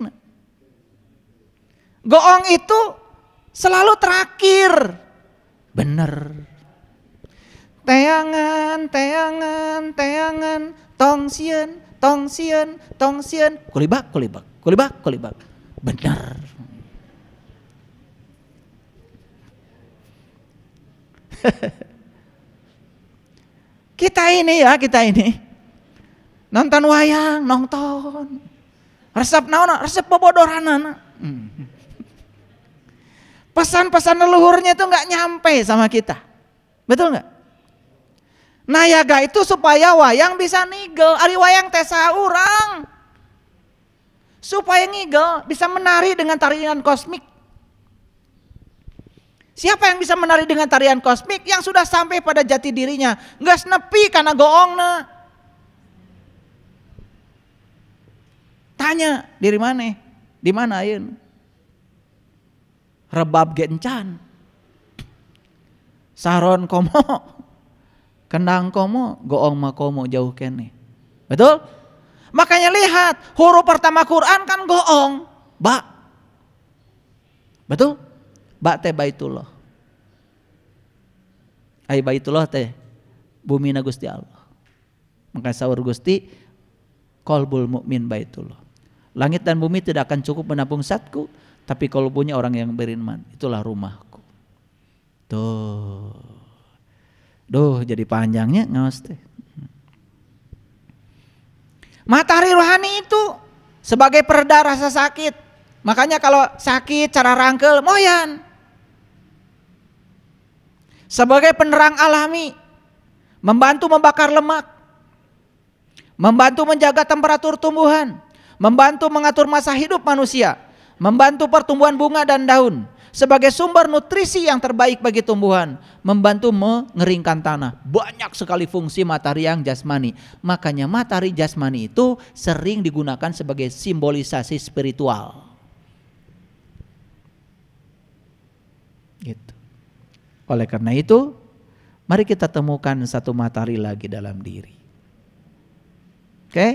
Goong itu selalu terakhir. Bener. Teangan, teangan, teangan, tong sien, tong sien, tong sien, kulibak, kulibak, kulibak, kulibak. Bener. kita ini ya, kita ini. Nonton wayang, nonton. Resep naon resep bobodoranana. Pesan-pesan leluhurnya itu nggak nyampe sama kita. Betul nggak? Nayaga itu supaya wayang bisa nigel, ari wayang tesa orang. Supaya ngigel bisa menari dengan tarian kosmik. Siapa yang bisa menari dengan tarian kosmik yang sudah sampai pada jati dirinya? Nggak nepi karena goongna. Tanya dari mana? Di mana ayun Rebab gencan Saron komo. Kendang komo, goong ma komo jauh kene. Betul? Makanya lihat, huruf pertama Quran kan goong, ba. Betul? Ba teh Baitullah. Ai Baitullah teh bumi na Gusti Allah. Maka sahur Gusti kolbul mukmin Baitullah. Langit dan bumi tidak akan cukup menampung satku, tapi kalau punya orang yang beriman, itulah rumahku. Tuh. Duh, jadi panjangnya ngawas teh. Matahari rohani itu sebagai perda rasa sakit. Makanya kalau sakit cara rangkel moyan. Sebagai penerang alami membantu membakar lemak, membantu menjaga temperatur tumbuhan, membantu mengatur masa hidup manusia, membantu pertumbuhan bunga dan daun sebagai sumber nutrisi yang terbaik bagi tumbuhan, membantu mengeringkan tanah. Banyak sekali fungsi matahari yang jasmani. Makanya matahari jasmani itu sering digunakan sebagai simbolisasi spiritual. Gitu. Oleh karena itu, mari kita temukan satu matahari lagi dalam diri. Oke? Okay?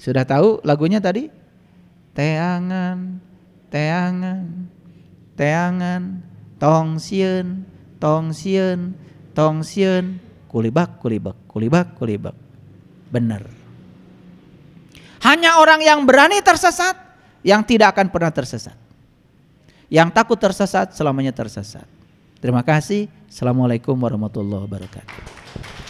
Sudah tahu lagunya tadi? Teangan, teangan, teangan, tong sien, tong sien, tong sien, kulibak, kulibak, kulibak, kulibak. Benar. Hanya orang yang berani tersesat yang tidak akan pernah tersesat. Yang takut tersesat selamanya tersesat. Terima kasih. Assalamualaikum warahmatullahi wabarakatuh.